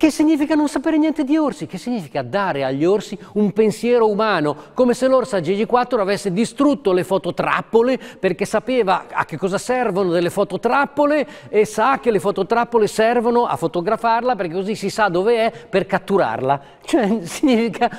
[SPEAKER 8] Che significa non sapere niente di orsi? Che significa dare agli orsi un pensiero umano, come se l'orsa GG4 avesse distrutto le fototrappole perché sapeva a che cosa servono delle fototrappole e sa che le fototrappole servono a fotografarla perché così si sa dove è per catturarla. Cioè significa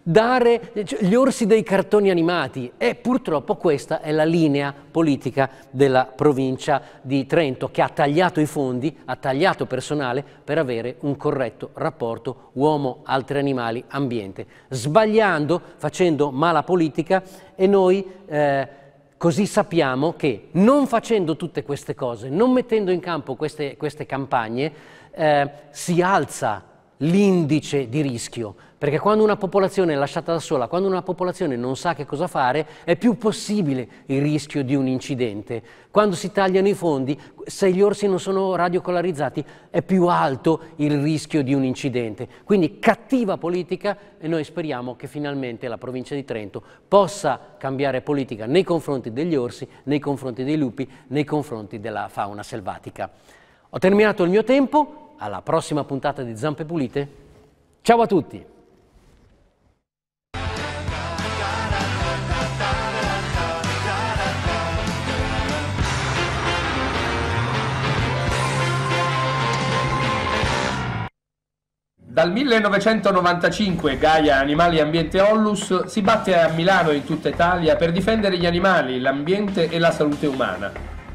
[SPEAKER 8] dare cioè, gli orsi dei cartoni animati e purtroppo questa è la linea politica della provincia di Trento che ha tagliato i fondi, ha tagliato personale per avere un un corretto rapporto uomo-altri animali-ambiente, sbagliando, facendo mala politica e noi eh, così sappiamo che non facendo tutte queste cose, non mettendo in campo queste, queste campagne, eh, si alza l'indice di rischio, perché quando una popolazione è lasciata da sola, quando una popolazione non sa che cosa fare, è più possibile il rischio di un incidente. Quando si tagliano i fondi, se gli orsi non sono radiocolarizzati, è più alto il rischio di un incidente. Quindi cattiva politica e noi speriamo che finalmente la provincia di Trento possa cambiare politica nei confronti degli orsi, nei confronti dei lupi, nei confronti della fauna selvatica. Ho terminato il mio tempo, alla prossima puntata di Zampe Pulite. Ciao a tutti!
[SPEAKER 3] Dal 1995 Gaia Animali Ambiente Ollus si batte a Milano e in tutta Italia per difendere gli animali, l'ambiente e la salute umana.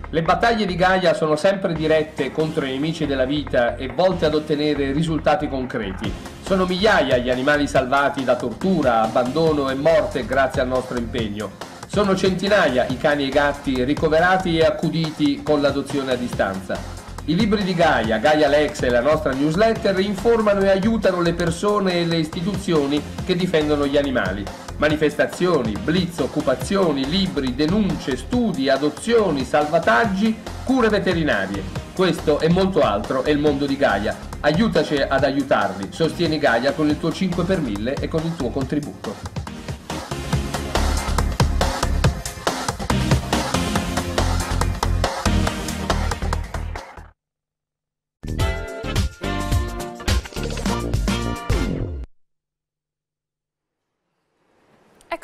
[SPEAKER 3] Le battaglie di Gaia sono sempre dirette contro i nemici della vita e volte ad ottenere risultati concreti. Sono migliaia gli animali salvati da tortura, abbandono e morte grazie al nostro impegno. Sono centinaia i cani e i gatti ricoverati e accuditi con l'adozione a distanza. I libri di Gaia, Gaia Lex e la nostra newsletter informano e aiutano le persone e le istituzioni che difendono gli animali. Manifestazioni, blitz, occupazioni, libri, denunce, studi, adozioni, salvataggi, cure veterinarie. Questo e molto altro è il mondo di Gaia. Aiutaci ad aiutarli. Sostieni Gaia con il tuo 5 per 1000 e con il tuo contributo.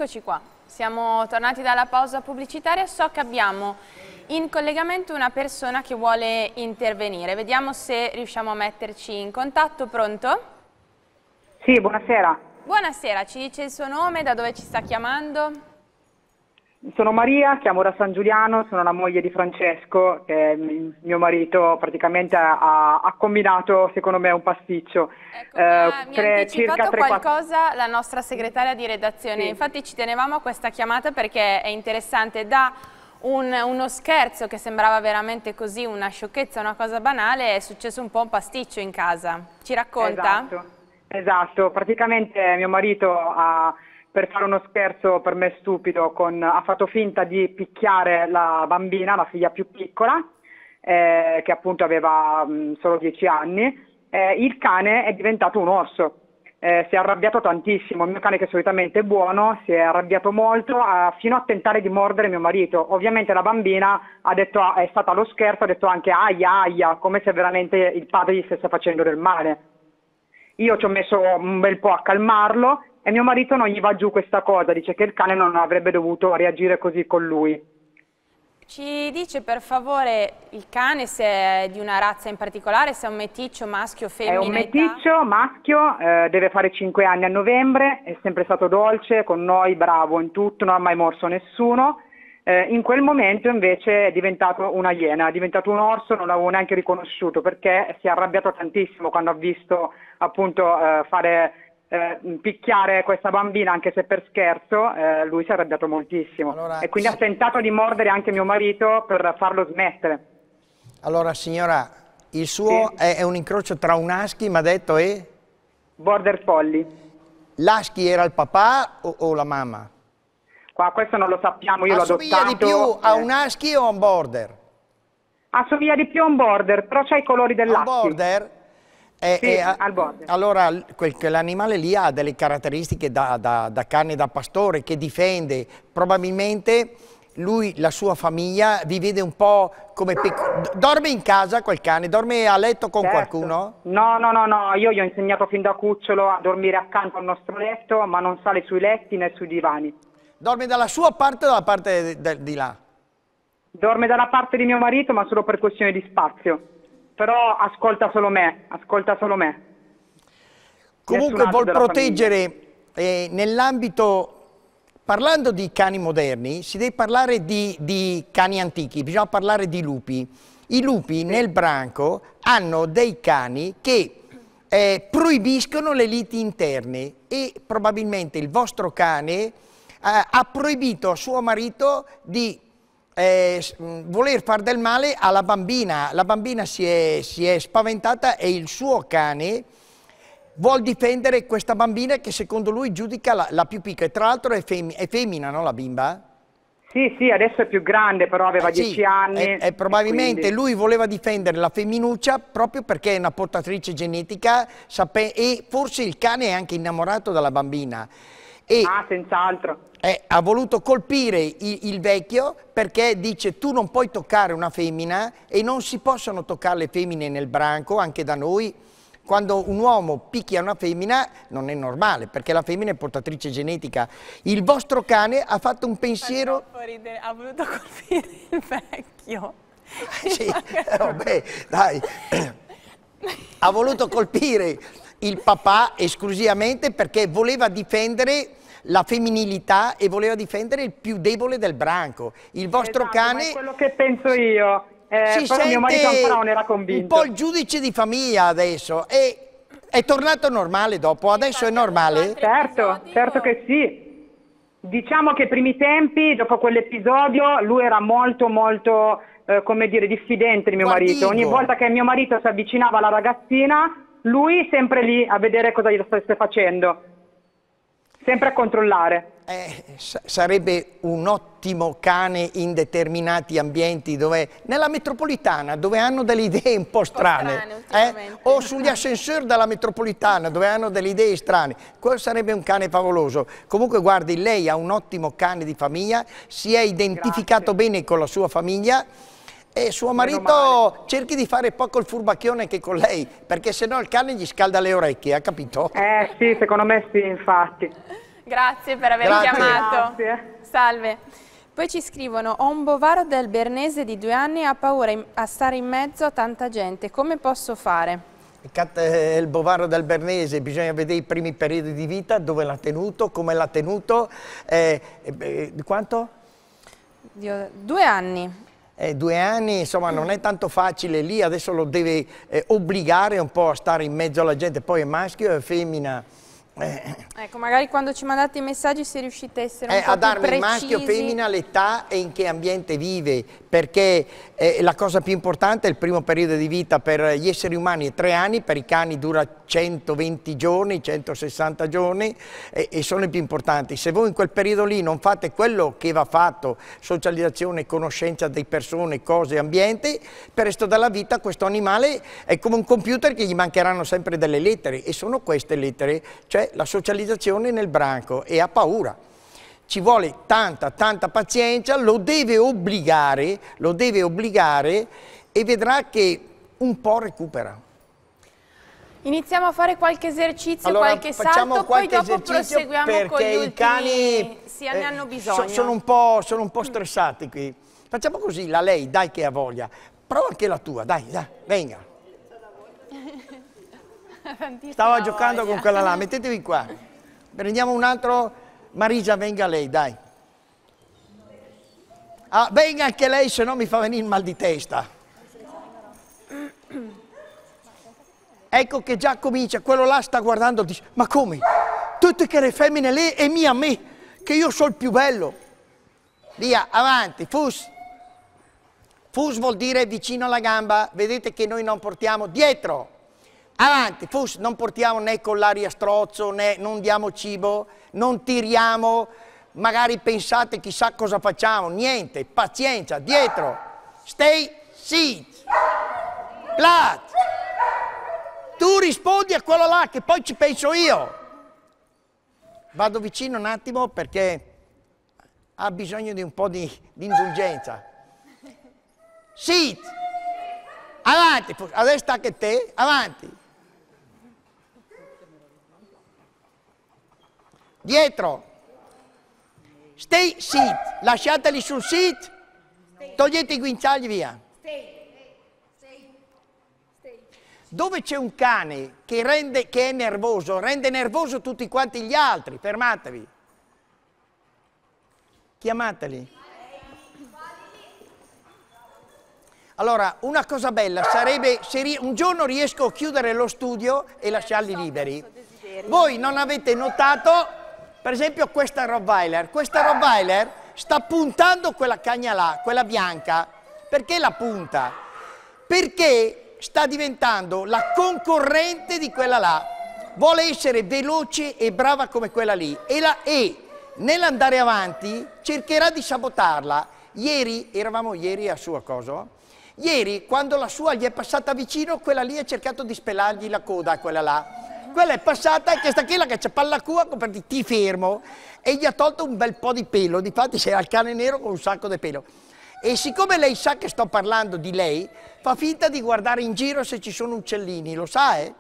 [SPEAKER 1] Eccoci qua, siamo tornati dalla pausa pubblicitaria, so che abbiamo in collegamento una persona che vuole intervenire, vediamo se riusciamo a metterci in contatto, pronto?
[SPEAKER 9] Sì, buonasera.
[SPEAKER 1] Buonasera, ci dice il suo nome, da dove ci sta chiamando?
[SPEAKER 9] Sono Maria, chiamo da San Giuliano, sono la moglie di Francesco, che mio marito praticamente ha, ha combinato secondo me un pasticcio. Ecco, eh, mi ha anticipato tre, qualcosa
[SPEAKER 1] 4... la nostra segretaria di redazione, sì. infatti ci tenevamo a questa chiamata perché è interessante, da un, uno scherzo che sembrava veramente così, una sciocchezza, una cosa banale, è successo un po' un pasticcio in casa. Ci racconta? Esatto,
[SPEAKER 9] esatto. praticamente mio marito ha per fare uno scherzo per me stupido, con, ha fatto finta di picchiare la bambina, la figlia più piccola, eh, che appunto aveva mh, mm, solo 10 anni, eh, il cane è diventato un orso. Eh, si è arrabbiato tantissimo, il mio cane che solitamente è buono, si è arrabbiato molto eh, fino a tentare di mordere mio marito. Ovviamente la bambina ha detto, è stata allo scherzo, ha detto anche aia aia, come se veramente il padre gli stesse facendo del male. Io ci ho messo un bel po' a calmarlo, e mio marito non gli va giù questa cosa, dice che il cane non avrebbe dovuto reagire così con lui.
[SPEAKER 1] Ci dice per favore il cane se è di una razza in particolare, se è un meticcio, maschio o femmina? È un
[SPEAKER 9] meticcio, maschio, eh, deve fare 5 anni a novembre, è sempre stato dolce, con noi bravo in tutto, non ha mai morso nessuno. Eh, in quel momento invece è diventato una iena, è diventato un orso, non l'avevo neanche riconosciuto perché si è arrabbiato tantissimo quando ha visto appunto eh, fare eh, picchiare questa bambina anche se per scherzo, eh, lui si è arrabbiato moltissimo allora, e quindi ha tentato di mordere anche mio marito per farlo smettere.
[SPEAKER 10] Allora signora, il suo sì. è, un incrocio tra un husky, ha detto e?
[SPEAKER 9] Border Polly.
[SPEAKER 10] L'husky era il papà o, o la mamma?
[SPEAKER 9] Qua questo non lo sappiamo, io l'ho adottato. Assomiglia di più a eh. un husky o a un border? Assomiglia di più a un border, però c'è i colori dell'husky. Un border? È, eh, sì, è, eh, al bordo.
[SPEAKER 10] Allora, quell'animale lì ha delle caratteristiche da, da, da cane da pastore che difende, probabilmente lui, la sua famiglia, vi vede un po' come... Dorme in casa quel cane?
[SPEAKER 9] Dorme a letto con certo. qualcuno? No, no, no, no, io gli ho insegnato fin da cucciolo a dormire accanto al nostro letto, ma non sale sui letti né sui divani. Dorme dalla sua parte o dalla parte di là? Dorme dalla parte di mio marito, ma solo per questione di spazio però ascolta solo me, ascolta solo me. Comunque vuol proteggere
[SPEAKER 10] eh, nell'ambito, parlando di cani moderni, si deve parlare di, di cani antichi, bisogna parlare di lupi. I lupi nel branco hanno dei cani che eh, proibiscono le liti interne e probabilmente il vostro cane eh, ha proibito a suo marito di eh, mm, voler far del male alla bambina. La bambina si è, si è spaventata e il suo cane vuol difendere questa bambina che secondo lui giudica la, la più piccola. E tra l'altro è, fem è, femmina, no, la bimba? Sì,
[SPEAKER 9] sì, adesso è più grande, però aveva ah, dieci sì, anni. E, e probabilmente quindi...
[SPEAKER 10] lui voleva difendere la femminuccia proprio perché è una portatrice genetica e forse il cane è anche innamorato della bambina. E ah, senz'altro. Eh, ha voluto colpire il, il, vecchio perché dice tu non puoi toccare una femmina e non si possono toccare le femmine nel branco, anche da noi. Quando un uomo picchia una femmina non è normale perché la femmina è portatrice genetica. Il vostro cane ha fatto un pensiero...
[SPEAKER 1] Ha voluto colpire il
[SPEAKER 10] vecchio. sì, vabbè, dai. ha voluto colpire il papà esclusivamente perché voleva difendere la femminilità e voleva difendere il più debole del branco. Il vostro esatto, cane... è quello che penso io.
[SPEAKER 9] Eh, si sente mio marito ancora non era convinto. un
[SPEAKER 10] po' il giudice di famiglia adesso e è tornato normale dopo, adesso è normale?
[SPEAKER 9] Certo, certo che sì. Diciamo che i primi tempi, dopo quell'episodio, lui era molto molto, eh, come dire, diffidente di mio Guardigo. marito. Ogni volta che mio marito si avvicinava alla ragazzina, lui sempre lì a vedere cosa gli stesse facendo sempre a controllare. Eh, sarebbe
[SPEAKER 10] un ottimo cane in determinati ambienti dove, nella metropolitana dove hanno delle idee un po' strane, un po strane eh? o sugli ascensori della metropolitana dove hanno delle idee strane, quello sarebbe un cane favoloso. Comunque guardi, lei ha un ottimo cane di famiglia, si è identificato Grazie. bene con la sua famiglia e suo marito cerchi di fare poco il furbacchione anche con lei, perché sennò il cane gli scalda le orecchie, ha capito? Eh sì, secondo me
[SPEAKER 9] sì, infatti.
[SPEAKER 1] Grazie per aver Grazie. chiamato. Grazie. Salve. Poi ci scrivono, ho un bovaro del Bernese di due anni e ha paura a stare in mezzo a tanta gente, come posso fare?
[SPEAKER 10] Eh, il bovaro del Bernese, bisogna vedere i primi periodi di vita, dove l'ha tenuto, come l'ha tenuto, eh, eh, quanto? Dio, due anni eh, due anni insomma non è tanto facile lì, adesso lo deve eh, obbligare un po' a stare in mezzo alla gente, poi è maschio e femmina. Eh.
[SPEAKER 1] Ecco, magari quando ci mandate i messaggi se riuscite a essere eh, un eh, po' a darmi precisi. maschio, femmina,
[SPEAKER 10] l'età e in che ambiente vive, perché eh, la cosa più importante è il primo periodo di vita per gli esseri umani è tre anni, per i cani dura 120 giorni, 160 giorni e, e sono i più importanti. Se voi in quel periodo lì non fate quello che va fatto, socializzazione, conoscenza di persone, cose, ambiente, per il resto della vita questo animale è come un computer che gli mancheranno sempre delle lettere e sono queste lettere, cioè la socializzazione nel branco e ha paura ci vuole tanta, tanta pazienza, lo deve obbligare, lo deve obbligare e vedrà che un po' recupera.
[SPEAKER 1] Iniziamo a fare qualche esercizio, allora, qualche salto, qualche poi dopo proseguiamo con gli ultimi. cani sì, ne eh, hanno bisogno. Sono un,
[SPEAKER 10] po', sono un po' stressati qui. Facciamo così, la lei, dai che ha voglia. Prova anche la tua, dai, dai, venga.
[SPEAKER 1] Stava giocando voglia. con quella là,
[SPEAKER 10] mettetevi qua. Prendiamo un altro Marisa, venga lei, dai. Ah, venga anche lei, se no mi fa venire il mal di testa. Ecco che già comincia, quello là sta guardando dice, ma come? Tutte che le femmine lì e mia a me, che io sono il più bello. Via, avanti, fus. Fus vuol dire vicino alla gamba, vedete che noi non portiamo dietro. Avanti, fus, non portiamo né collari a strozzo, né non diamo cibo, non tiriamo, magari pensate chissà cosa facciamo, niente, pazienza, dietro. Stay sit. Plat. Tu rispondi a quello là che poi ci penso io. Vado vicino un attimo perché ha bisogno di un po' di, di indulgenza. Sit. Avanti, adesso sta che te, avanti. Dietro. Stay sit. Lasciateli sul sit. Togliete i guinzagli via. Dove c'è un cane che, rende, che è nervoso, rende nervoso tutti quanti gli altri. Fermatevi. Chiamateli. Allora, una cosa bella sarebbe se un giorno riesco a chiudere lo studio e lasciarli liberi. Voi non avete notato per esempio questa Rottweiler, questa Rottweiler sta puntando quella cagna là, quella bianca. Perché la punta? Perché sta diventando la concorrente di quella là. Vuole essere veloce e brava come quella lì e, la, e nell'andare avanti cercherà di sabotarla. Ieri, eravamo ieri a sua cosa, ieri quando la sua gli è passata vicino, quella lì ha cercato di spelargli la coda quella là quella è passata e questa qui la che c'è palla cua, ti fermo. E gli ha tolto un bel po' di pelo, difatti c'era il cane nero con un sacco di pelo. E siccome lei sa che sto parlando di lei, fa finta di guardare in giro se ci sono uccellini, lo sa, eh?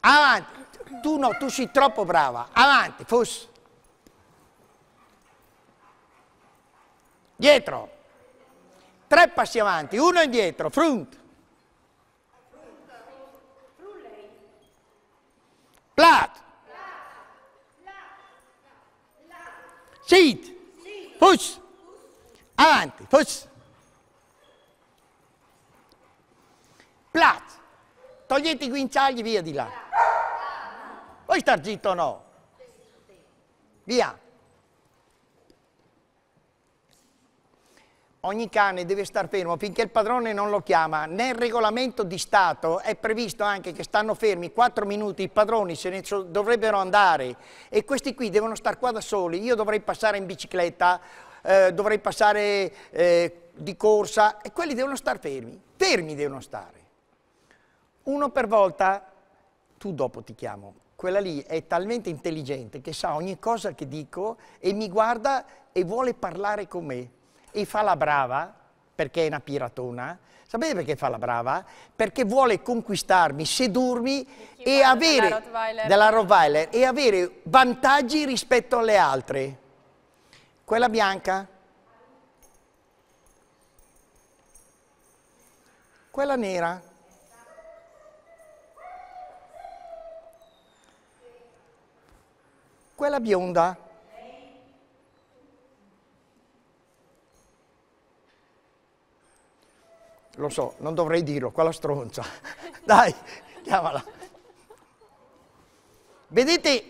[SPEAKER 10] Avanti, tu no, tu sei troppo brava, avanti, fus Dietro, tre passi avanti, uno indietro, front. Plat. Seat. Fus. Avanti, fus. Plat. Togliete i guinciagli, via di là. Vuoi star zitto o no? Via. ogni cane deve star fermo finché il padrone non lo chiama. Nel regolamento di Stato è previsto anche che stanno fermi 4 minuti, i padroni se ne dovrebbero andare e questi qui devono star qua da soli. Io dovrei passare in bicicletta, eh, dovrei passare eh, di corsa e quelli devono star fermi, fermi devono stare. Uno per volta, tu dopo ti chiamo, quella lì è talmente intelligente che sa ogni cosa che dico e mi guarda e vuole parlare con me e fa la brava, perché è una piratona, sapete perché fa la brava? Perché vuole conquistarmi, sedurmi e avere, della Rottweiler. della Rottweiler, e avere vantaggi rispetto alle altre. Quella bianca, quella nera. Quella bionda. Lo so, non dovrei dirlo, quella stronza. Dai, chiamala. Vedete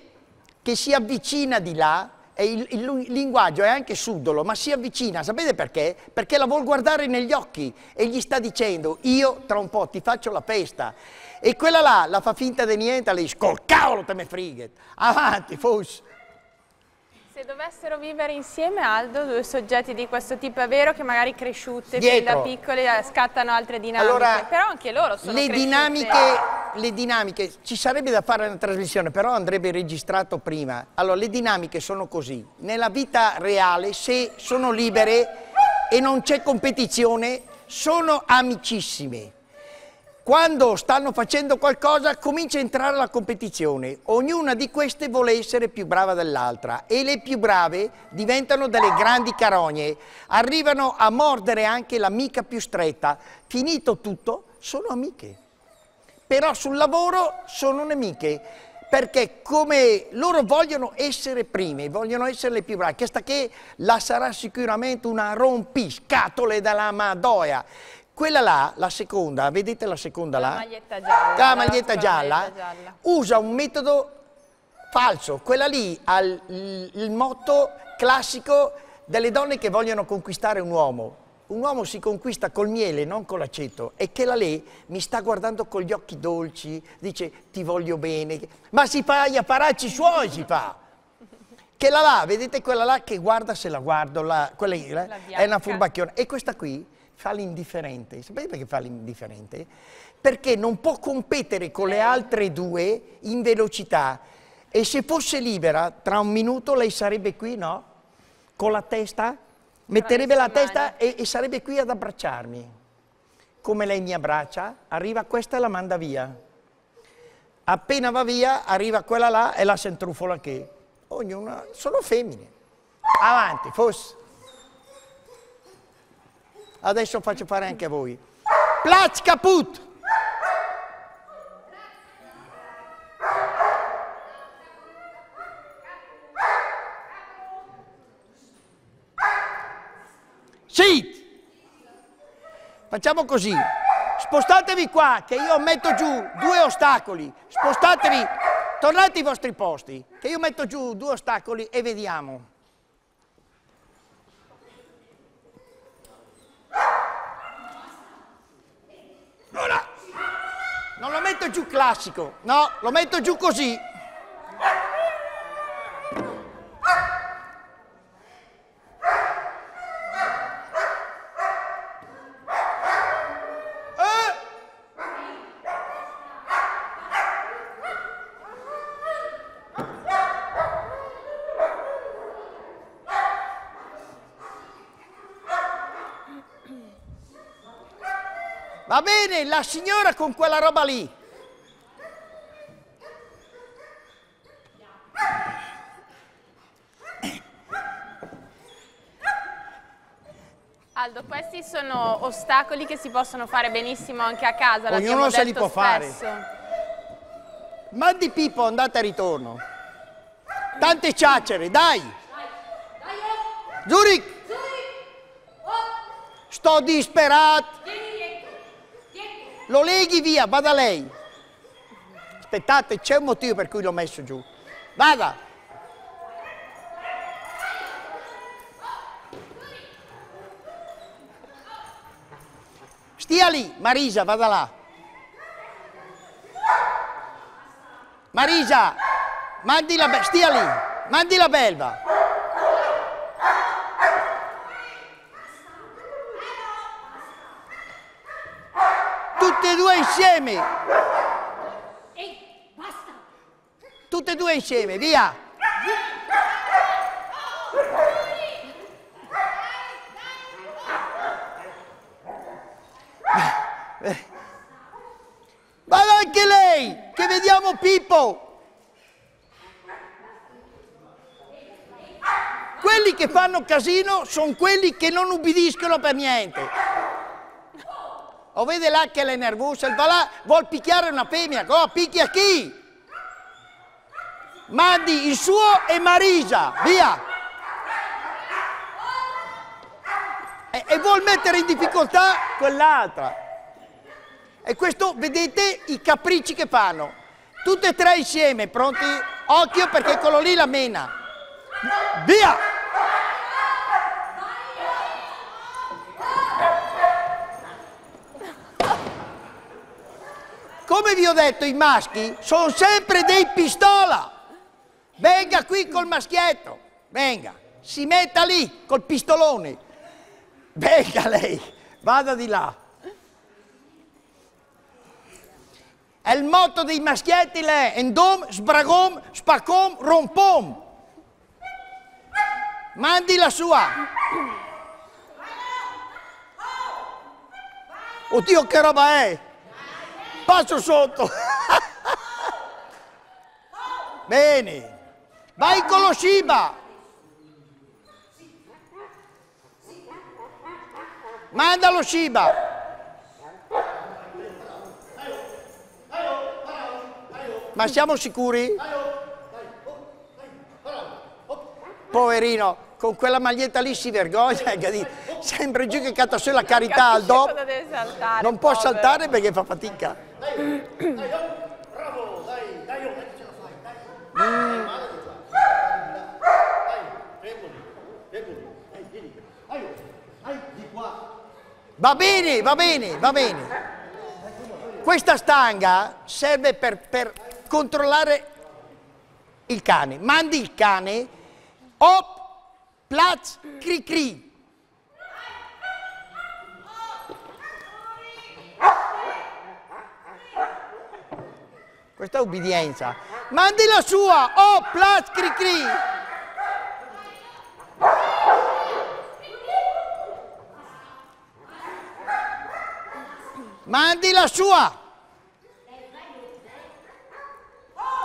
[SPEAKER 10] che si avvicina di là, e il, il, linguaggio è anche suddolo, ma si avvicina, sapete perché? Perché la vuol guardare negli occhi e gli sta dicendo, io tra un po' ti faccio la festa. E quella là la fa finta di niente, le dice, col cavolo te me frighet, avanti, fus.
[SPEAKER 1] Se dovessero vivere insieme, Aldo, due soggetti di questo tipo, è vero che magari cresciute fin da piccole eh, scattano altre dinamiche, allora, però anche loro sono le Dinamiche,
[SPEAKER 10] le dinamiche, ci sarebbe da fare una trasmissione, però andrebbe registrato prima. Allora, le dinamiche sono così. Nella vita reale, se sono libere e non c'è competizione, sono amicissime quando stanno facendo qualcosa comincia a entrare la competizione. Ognuna di queste vuole essere più brava dell'altra e le più brave diventano delle grandi carogne. Arrivano a mordere anche l'amica più stretta. Finito tutto, sono amiche. Però sul lavoro sono nemiche perché come loro vogliono essere prime, vogliono essere le più brave, questa che la sarà sicuramente una rompiscatole dalla Madoia quella là, la seconda, vedete la seconda la là?
[SPEAKER 1] Maglietta gialla, la maglietta gialla. maglietta gialla
[SPEAKER 10] usa un metodo falso. Quella lì ha il, il motto classico delle donne che vogliono conquistare un uomo. Un uomo si conquista col miele, non con l'aceto. E che la lei mi sta guardando con gli occhi dolci, dice ti voglio bene. Ma si fa gli apparacci suoi, si fa. Che la là, vedete quella là che guarda se la guardo, la, quella lì, eh? è una furbacchiona. E questa qui fa l'indifferente. Sapete perché fa l'indifferente? Perché non può competere con le altre due in velocità. E se fosse libera, tra un minuto lei sarebbe qui, no? Con la testa? Metterebbe la testa e, e sarebbe qui ad abbracciarmi. Come lei mi abbraccia, arriva questa e la manda via. Appena va via, arriva quella là e la sentrufola che. Ognuna, sono femmine. Avanti, fosse. Adesso faccio fare anche a voi. Platz kaput! Sì! Facciamo così. Spostatevi qua, che io metto giù due ostacoli. Spostatevi, tornate ai vostri posti, che io metto giù due ostacoli e vediamo. Non lo metto giù classico, no, lo metto giù così. bene la signora con quella roba lì.
[SPEAKER 1] Aldo, questi sono ostacoli che si possono fare benissimo anche a casa, Ognuno se li può spesso. fare.
[SPEAKER 10] Mandi Pippo, andate a ritorno. Tante ciacere, dai! Eh. Zurich! Oh. Sto disperato! Lo leghi via, vada lei. Aspettate, c'è un motivo per cui l'ho messo giù. Vada. Stia lì, Marisa, vada là. Marisa, mandi la belva, stia lì, mandi la belva. tutte e due insieme. Ehi, basta. Tutte e due insieme, via. Vado anche lei, che vediamo Pippo. Quelli che fanno casino sono quelli che non ubbidiscono per niente. O vede là che è nervosa, va là, vuol picchiare una femmina, cosa picchia chi? Mandi il suo e Marisa, via! E, e vuol mettere in difficoltà quell'altra. E questo, vedete i capricci che fanno. Tutte e tre insieme, pronti? Occhio perché quello lì la mena. Via! Come vi ho detto, i maschi sono sempre dei pistola. Venga qui col maschietto, venga, si metta lì col pistolone. Venga lei, vada di là. È il motto dei maschietti è endom, sbragom, spacom, rompom. Mandi la sua. Oddio che roba è! Passo sotto. Bene. Vai con lo Shiba. Manda lo Shiba. Ma siamo sicuri? Poverino, con quella maglietta lì si vergogna sempre giù che canta la carità al dopo.
[SPEAKER 1] Non può povero. saltare perché fa
[SPEAKER 10] fatica. Va bene, va bene, va bene. Questa stanga serve per, per controllare il cane. Mandi il cane, hop, platz, cri cri. Questa è ubbidienza. Mandi la sua! Oh, plus cri cri! Mandi la sua!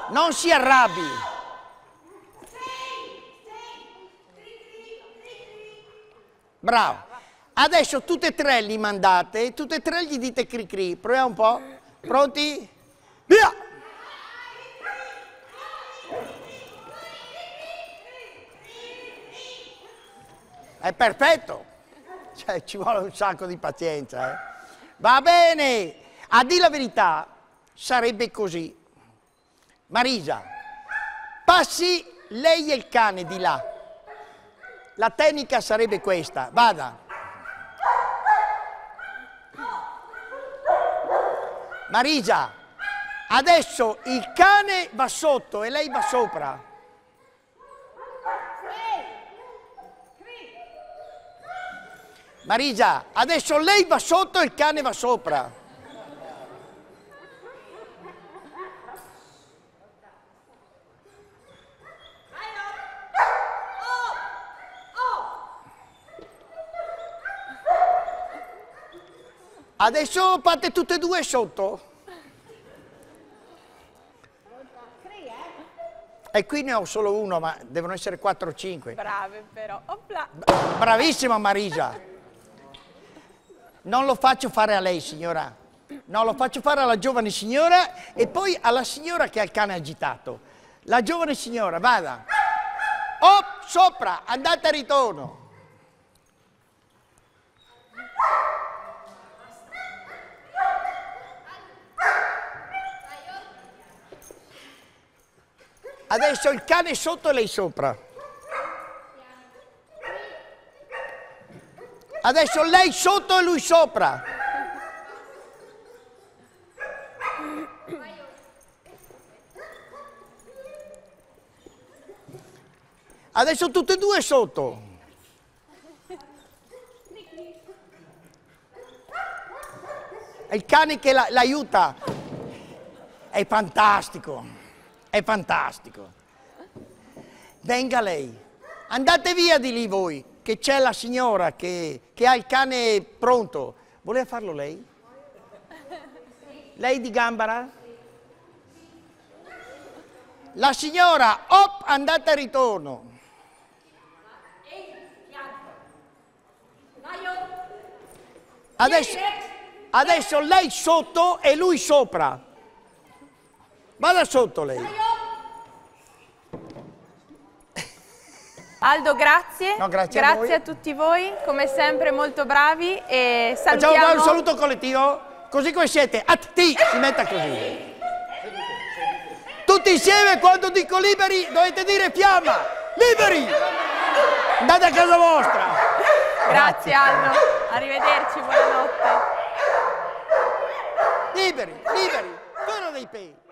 [SPEAKER 10] Non si arrabbi! Bravo! Adesso tutte e tre li mandate, tutte e tre gli dite cri cri. Proviamo un po'. Pronti? Via! È perfetto. Cioè, ci vuole un sacco di pazienza, eh. Va bene. A dire la verità, sarebbe così. Marisa, passi lei e il cane di là. La tecnica sarebbe questa. Vada. Marigia, adesso il cane va sotto e lei va sopra. Marigia, adesso lei va sotto e il cane va sopra. Adesso fate tutte e due sotto. E qui ne ho solo uno, ma devono essere 4 o 5.
[SPEAKER 1] Brave però.
[SPEAKER 10] Bravissima Marisa. Non lo faccio fare a lei, signora. No, lo faccio fare alla giovane signora e poi alla signora che ha il cane agitato. La giovane signora, vada. Op, sopra, andate a ritorno. Adesso il cane è sotto e lei sopra. Adesso lei sotto e lui sopra. Adesso tutte e due sotto. È il cane che l'aiuta. È fantastico. È fantastico. Venga lei. Andate via di lì voi, che c'è la signora che, che ha il cane pronto. Voleva farlo lei? Lei di Gambara? La signora, op, andata e ritorno. Adesso, adesso lei sotto e lui sopra. Vada sotto lei.
[SPEAKER 1] Aldo, grazie. No, grazie, grazie a, a, tutti voi, come sempre molto bravi e eh, salutiamo. Facciamo un saluto
[SPEAKER 10] collettivo, così come siete, A atti, si metta così. Tutti insieme quando dico liberi dovete dire fiamma, liberi! Andate a casa vostra!
[SPEAKER 1] Grazie, grazie. Aldo, arrivederci, buonanotte.
[SPEAKER 10] Liberi, liberi, fuori dei peli.